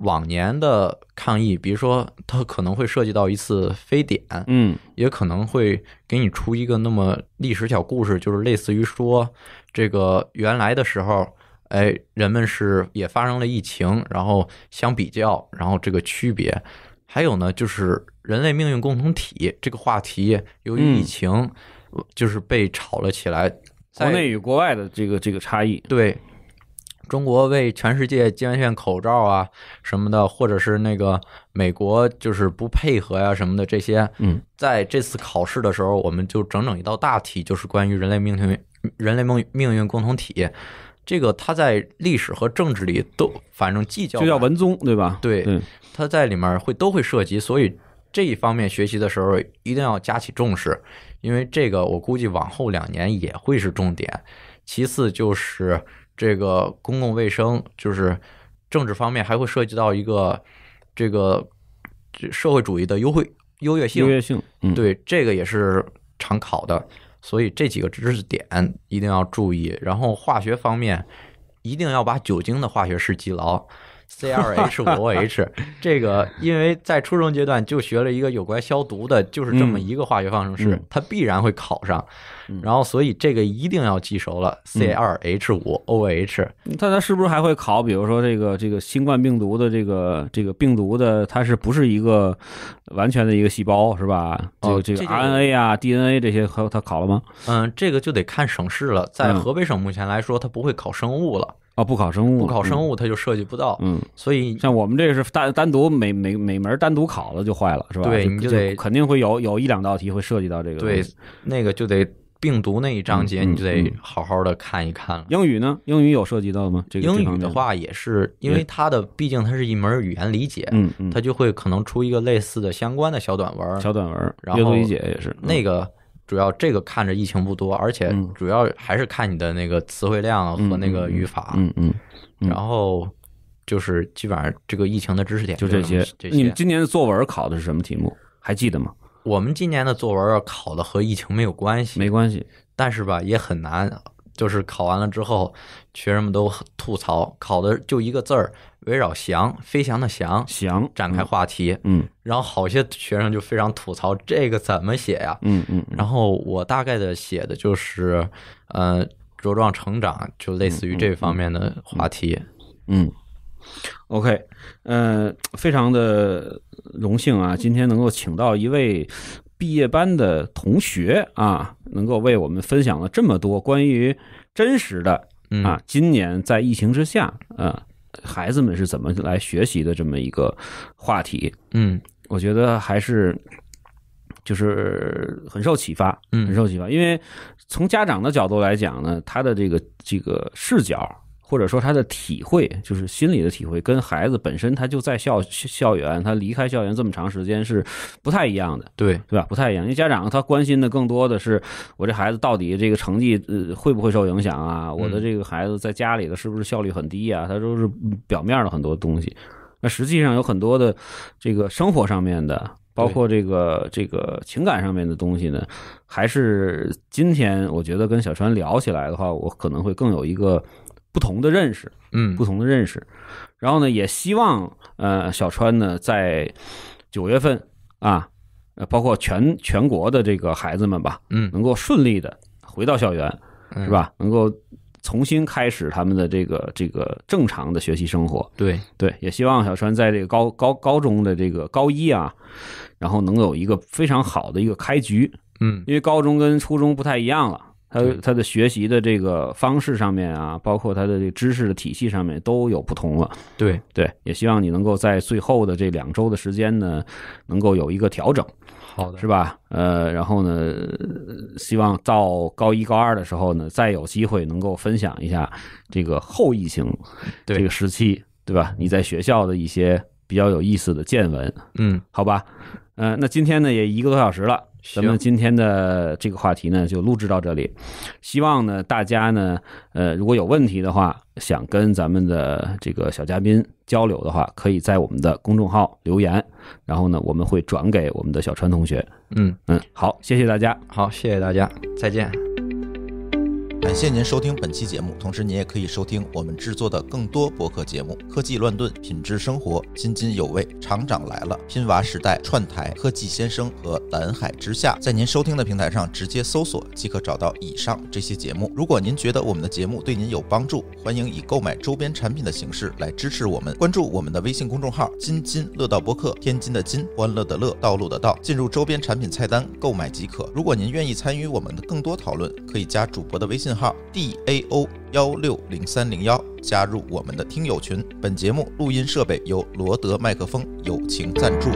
往年的抗议，比如说它可能会涉及到一次非典，嗯，也可能会给你出一个那么历史小故事，就是类似于说这个原来的时候，哎，人们是也发生了疫情，然后相比较，然后这个区别，还有呢就是人类命运共同体这个话题，由于疫情。就是被炒了起来，国内与国外的这个这个差异，对中国为全世界捐献口罩啊什么的，或者是那个美国就是不配合呀什么的这些，嗯，在这次考试的时候，我们就整整一道大题，就是关于人类命运人类命命运共同体，这个它在历史和政治里都反正计较，就叫文综对吧？对，它在里面会都会涉及，所以这一方面学习的时候一定要加起重视。因为这个，我估计往后两年也会是重点。其次就是这个公共卫生，就是政治方面还会涉及到一个这个社会主义的优惠优越性。优越性，对这个也是常考的，所以这几个知识点一定要注意。然后化学方面，一定要把酒精的化学式记牢。C R H 五 OH，[LAUGHS] 这个因为在初中阶段就学了一个有关消毒的，就是这么一个化学方程式，它必然会考上。然后，所以这个一定要记熟了。C 二 H 五 OH，它他是不是还会考？比如说这个这个新冠病毒的这个这个病毒的，它是不是一个完全的一个细胞？是吧？哦，这个 RNA 啊、DNA 这些，他考了吗？嗯，这个就得看省市了。在河北省目前来说，它不会考生物了。啊，不考生物，不考生物，它就涉及不到，嗯，所以像我们这个是单单独每每每门单独考了就坏了，是吧？对，你就得肯定会有有一两道题会涉及到这个。对，那个就得病毒那一章节，你就得好好的看一看。英语呢？英语有涉及到吗？这个英语的话，也是因为它的毕竟它是一门语言理解，嗯嗯，它就会可能出一个类似的相关的小短文，小短文阅读理解也是那个。主要这个看着疫情不多，而且主要还是看你的那个词汇量和那个语法。嗯嗯，然后就是基本上这个疫情的知识点就这些。这些，你今年的作文考的是什么题目？还记得吗？我们今年的作文考的和疫情没有关系，没关系。但是吧，也很难，就是考完了之后，学生们都吐槽，考的就一个字儿。围绕翔飞翔的翔翔展开话题，嗯，然后好些学生就非常吐槽这个怎么写呀，嗯嗯，然后我大概的写的就是，呃，茁壮成长，就类似于这方面的话题，嗯，OK，嗯，非常的荣幸啊，今天能够请到一位毕业班的同学啊，能够为我们分享了这么多关于真实的啊，今年在疫情之下，嗯。孩子们是怎么来学习的这么一个话题，嗯，我觉得还是就是很受启发，嗯，很受启发。因为从家长的角度来讲呢，他的这个这个视角。或者说他的体会，就是心理的体会，跟孩子本身他就在校校园，他离开校园这么长时间是不太一样的，对，对吧？不太一样，因为家长他关心的更多的是我这孩子到底这个成绩呃会不会受影响啊？我的这个孩子在家里的是不是效率很低啊？他都是表面的很多东西，那实际上有很多的这个生活上面的，包括这个这个情感上面的东西呢，还是今天我觉得跟小川聊起来的话，我可能会更有一个。不同的认识，嗯，不同的认识，然后呢，也希望呃小川呢在九月份啊，呃，包括全全国的这个孩子们吧，嗯，能够顺利的回到校园，是吧？能够重新开始他们的这个这个正常的学习生活，对对。也希望小川在这个高高高中的这个高一啊，然后能有一个非常好的一个开局，嗯，因为高中跟初中不太一样了。他他的学习的这个方式上面啊，包括他的知识的体系上面都有不同了。对对，也希望你能够在最后的这两周的时间呢，能够有一个调整。好的，是吧？呃，然后呢，希望到高一高二的时候呢，再有机会能够分享一下这个后疫情这个时期，对吧？你在学校的一些比较有意思的见闻。嗯，好吧。嗯，那今天呢，也一个多小时了。那么今天的这个话题呢，就录制到这里。希望呢，大家呢，呃，如果有问题的话，想跟咱们的这个小嘉宾交流的话，可以在我们的公众号留言，然后呢，我们会转给我们的小川同学。嗯嗯，好，谢谢大家，好，谢谢大家，再见。感谢您收听本期节目，同时您也可以收听我们制作的更多博客节目：科技乱炖、品质生活、津津有味、厂长来了、拼娃时代、串台、科技先生和蓝海之下。在您收听的平台上直接搜索即可找到以上这些节目。如果您觉得我们的节目对您有帮助，欢迎以购买周边产品的形式来支持我们。关注我们的微信公众号“津津乐道播客”，天津的津，欢乐的乐，道路的道，进入周边产品菜单购买即可。如果您愿意参与我们的更多讨论，可以加主播的微。信。信号 DAO 幺六零三零幺，加入我们的听友群。本节目录音设备由罗德麦克风友情赞助。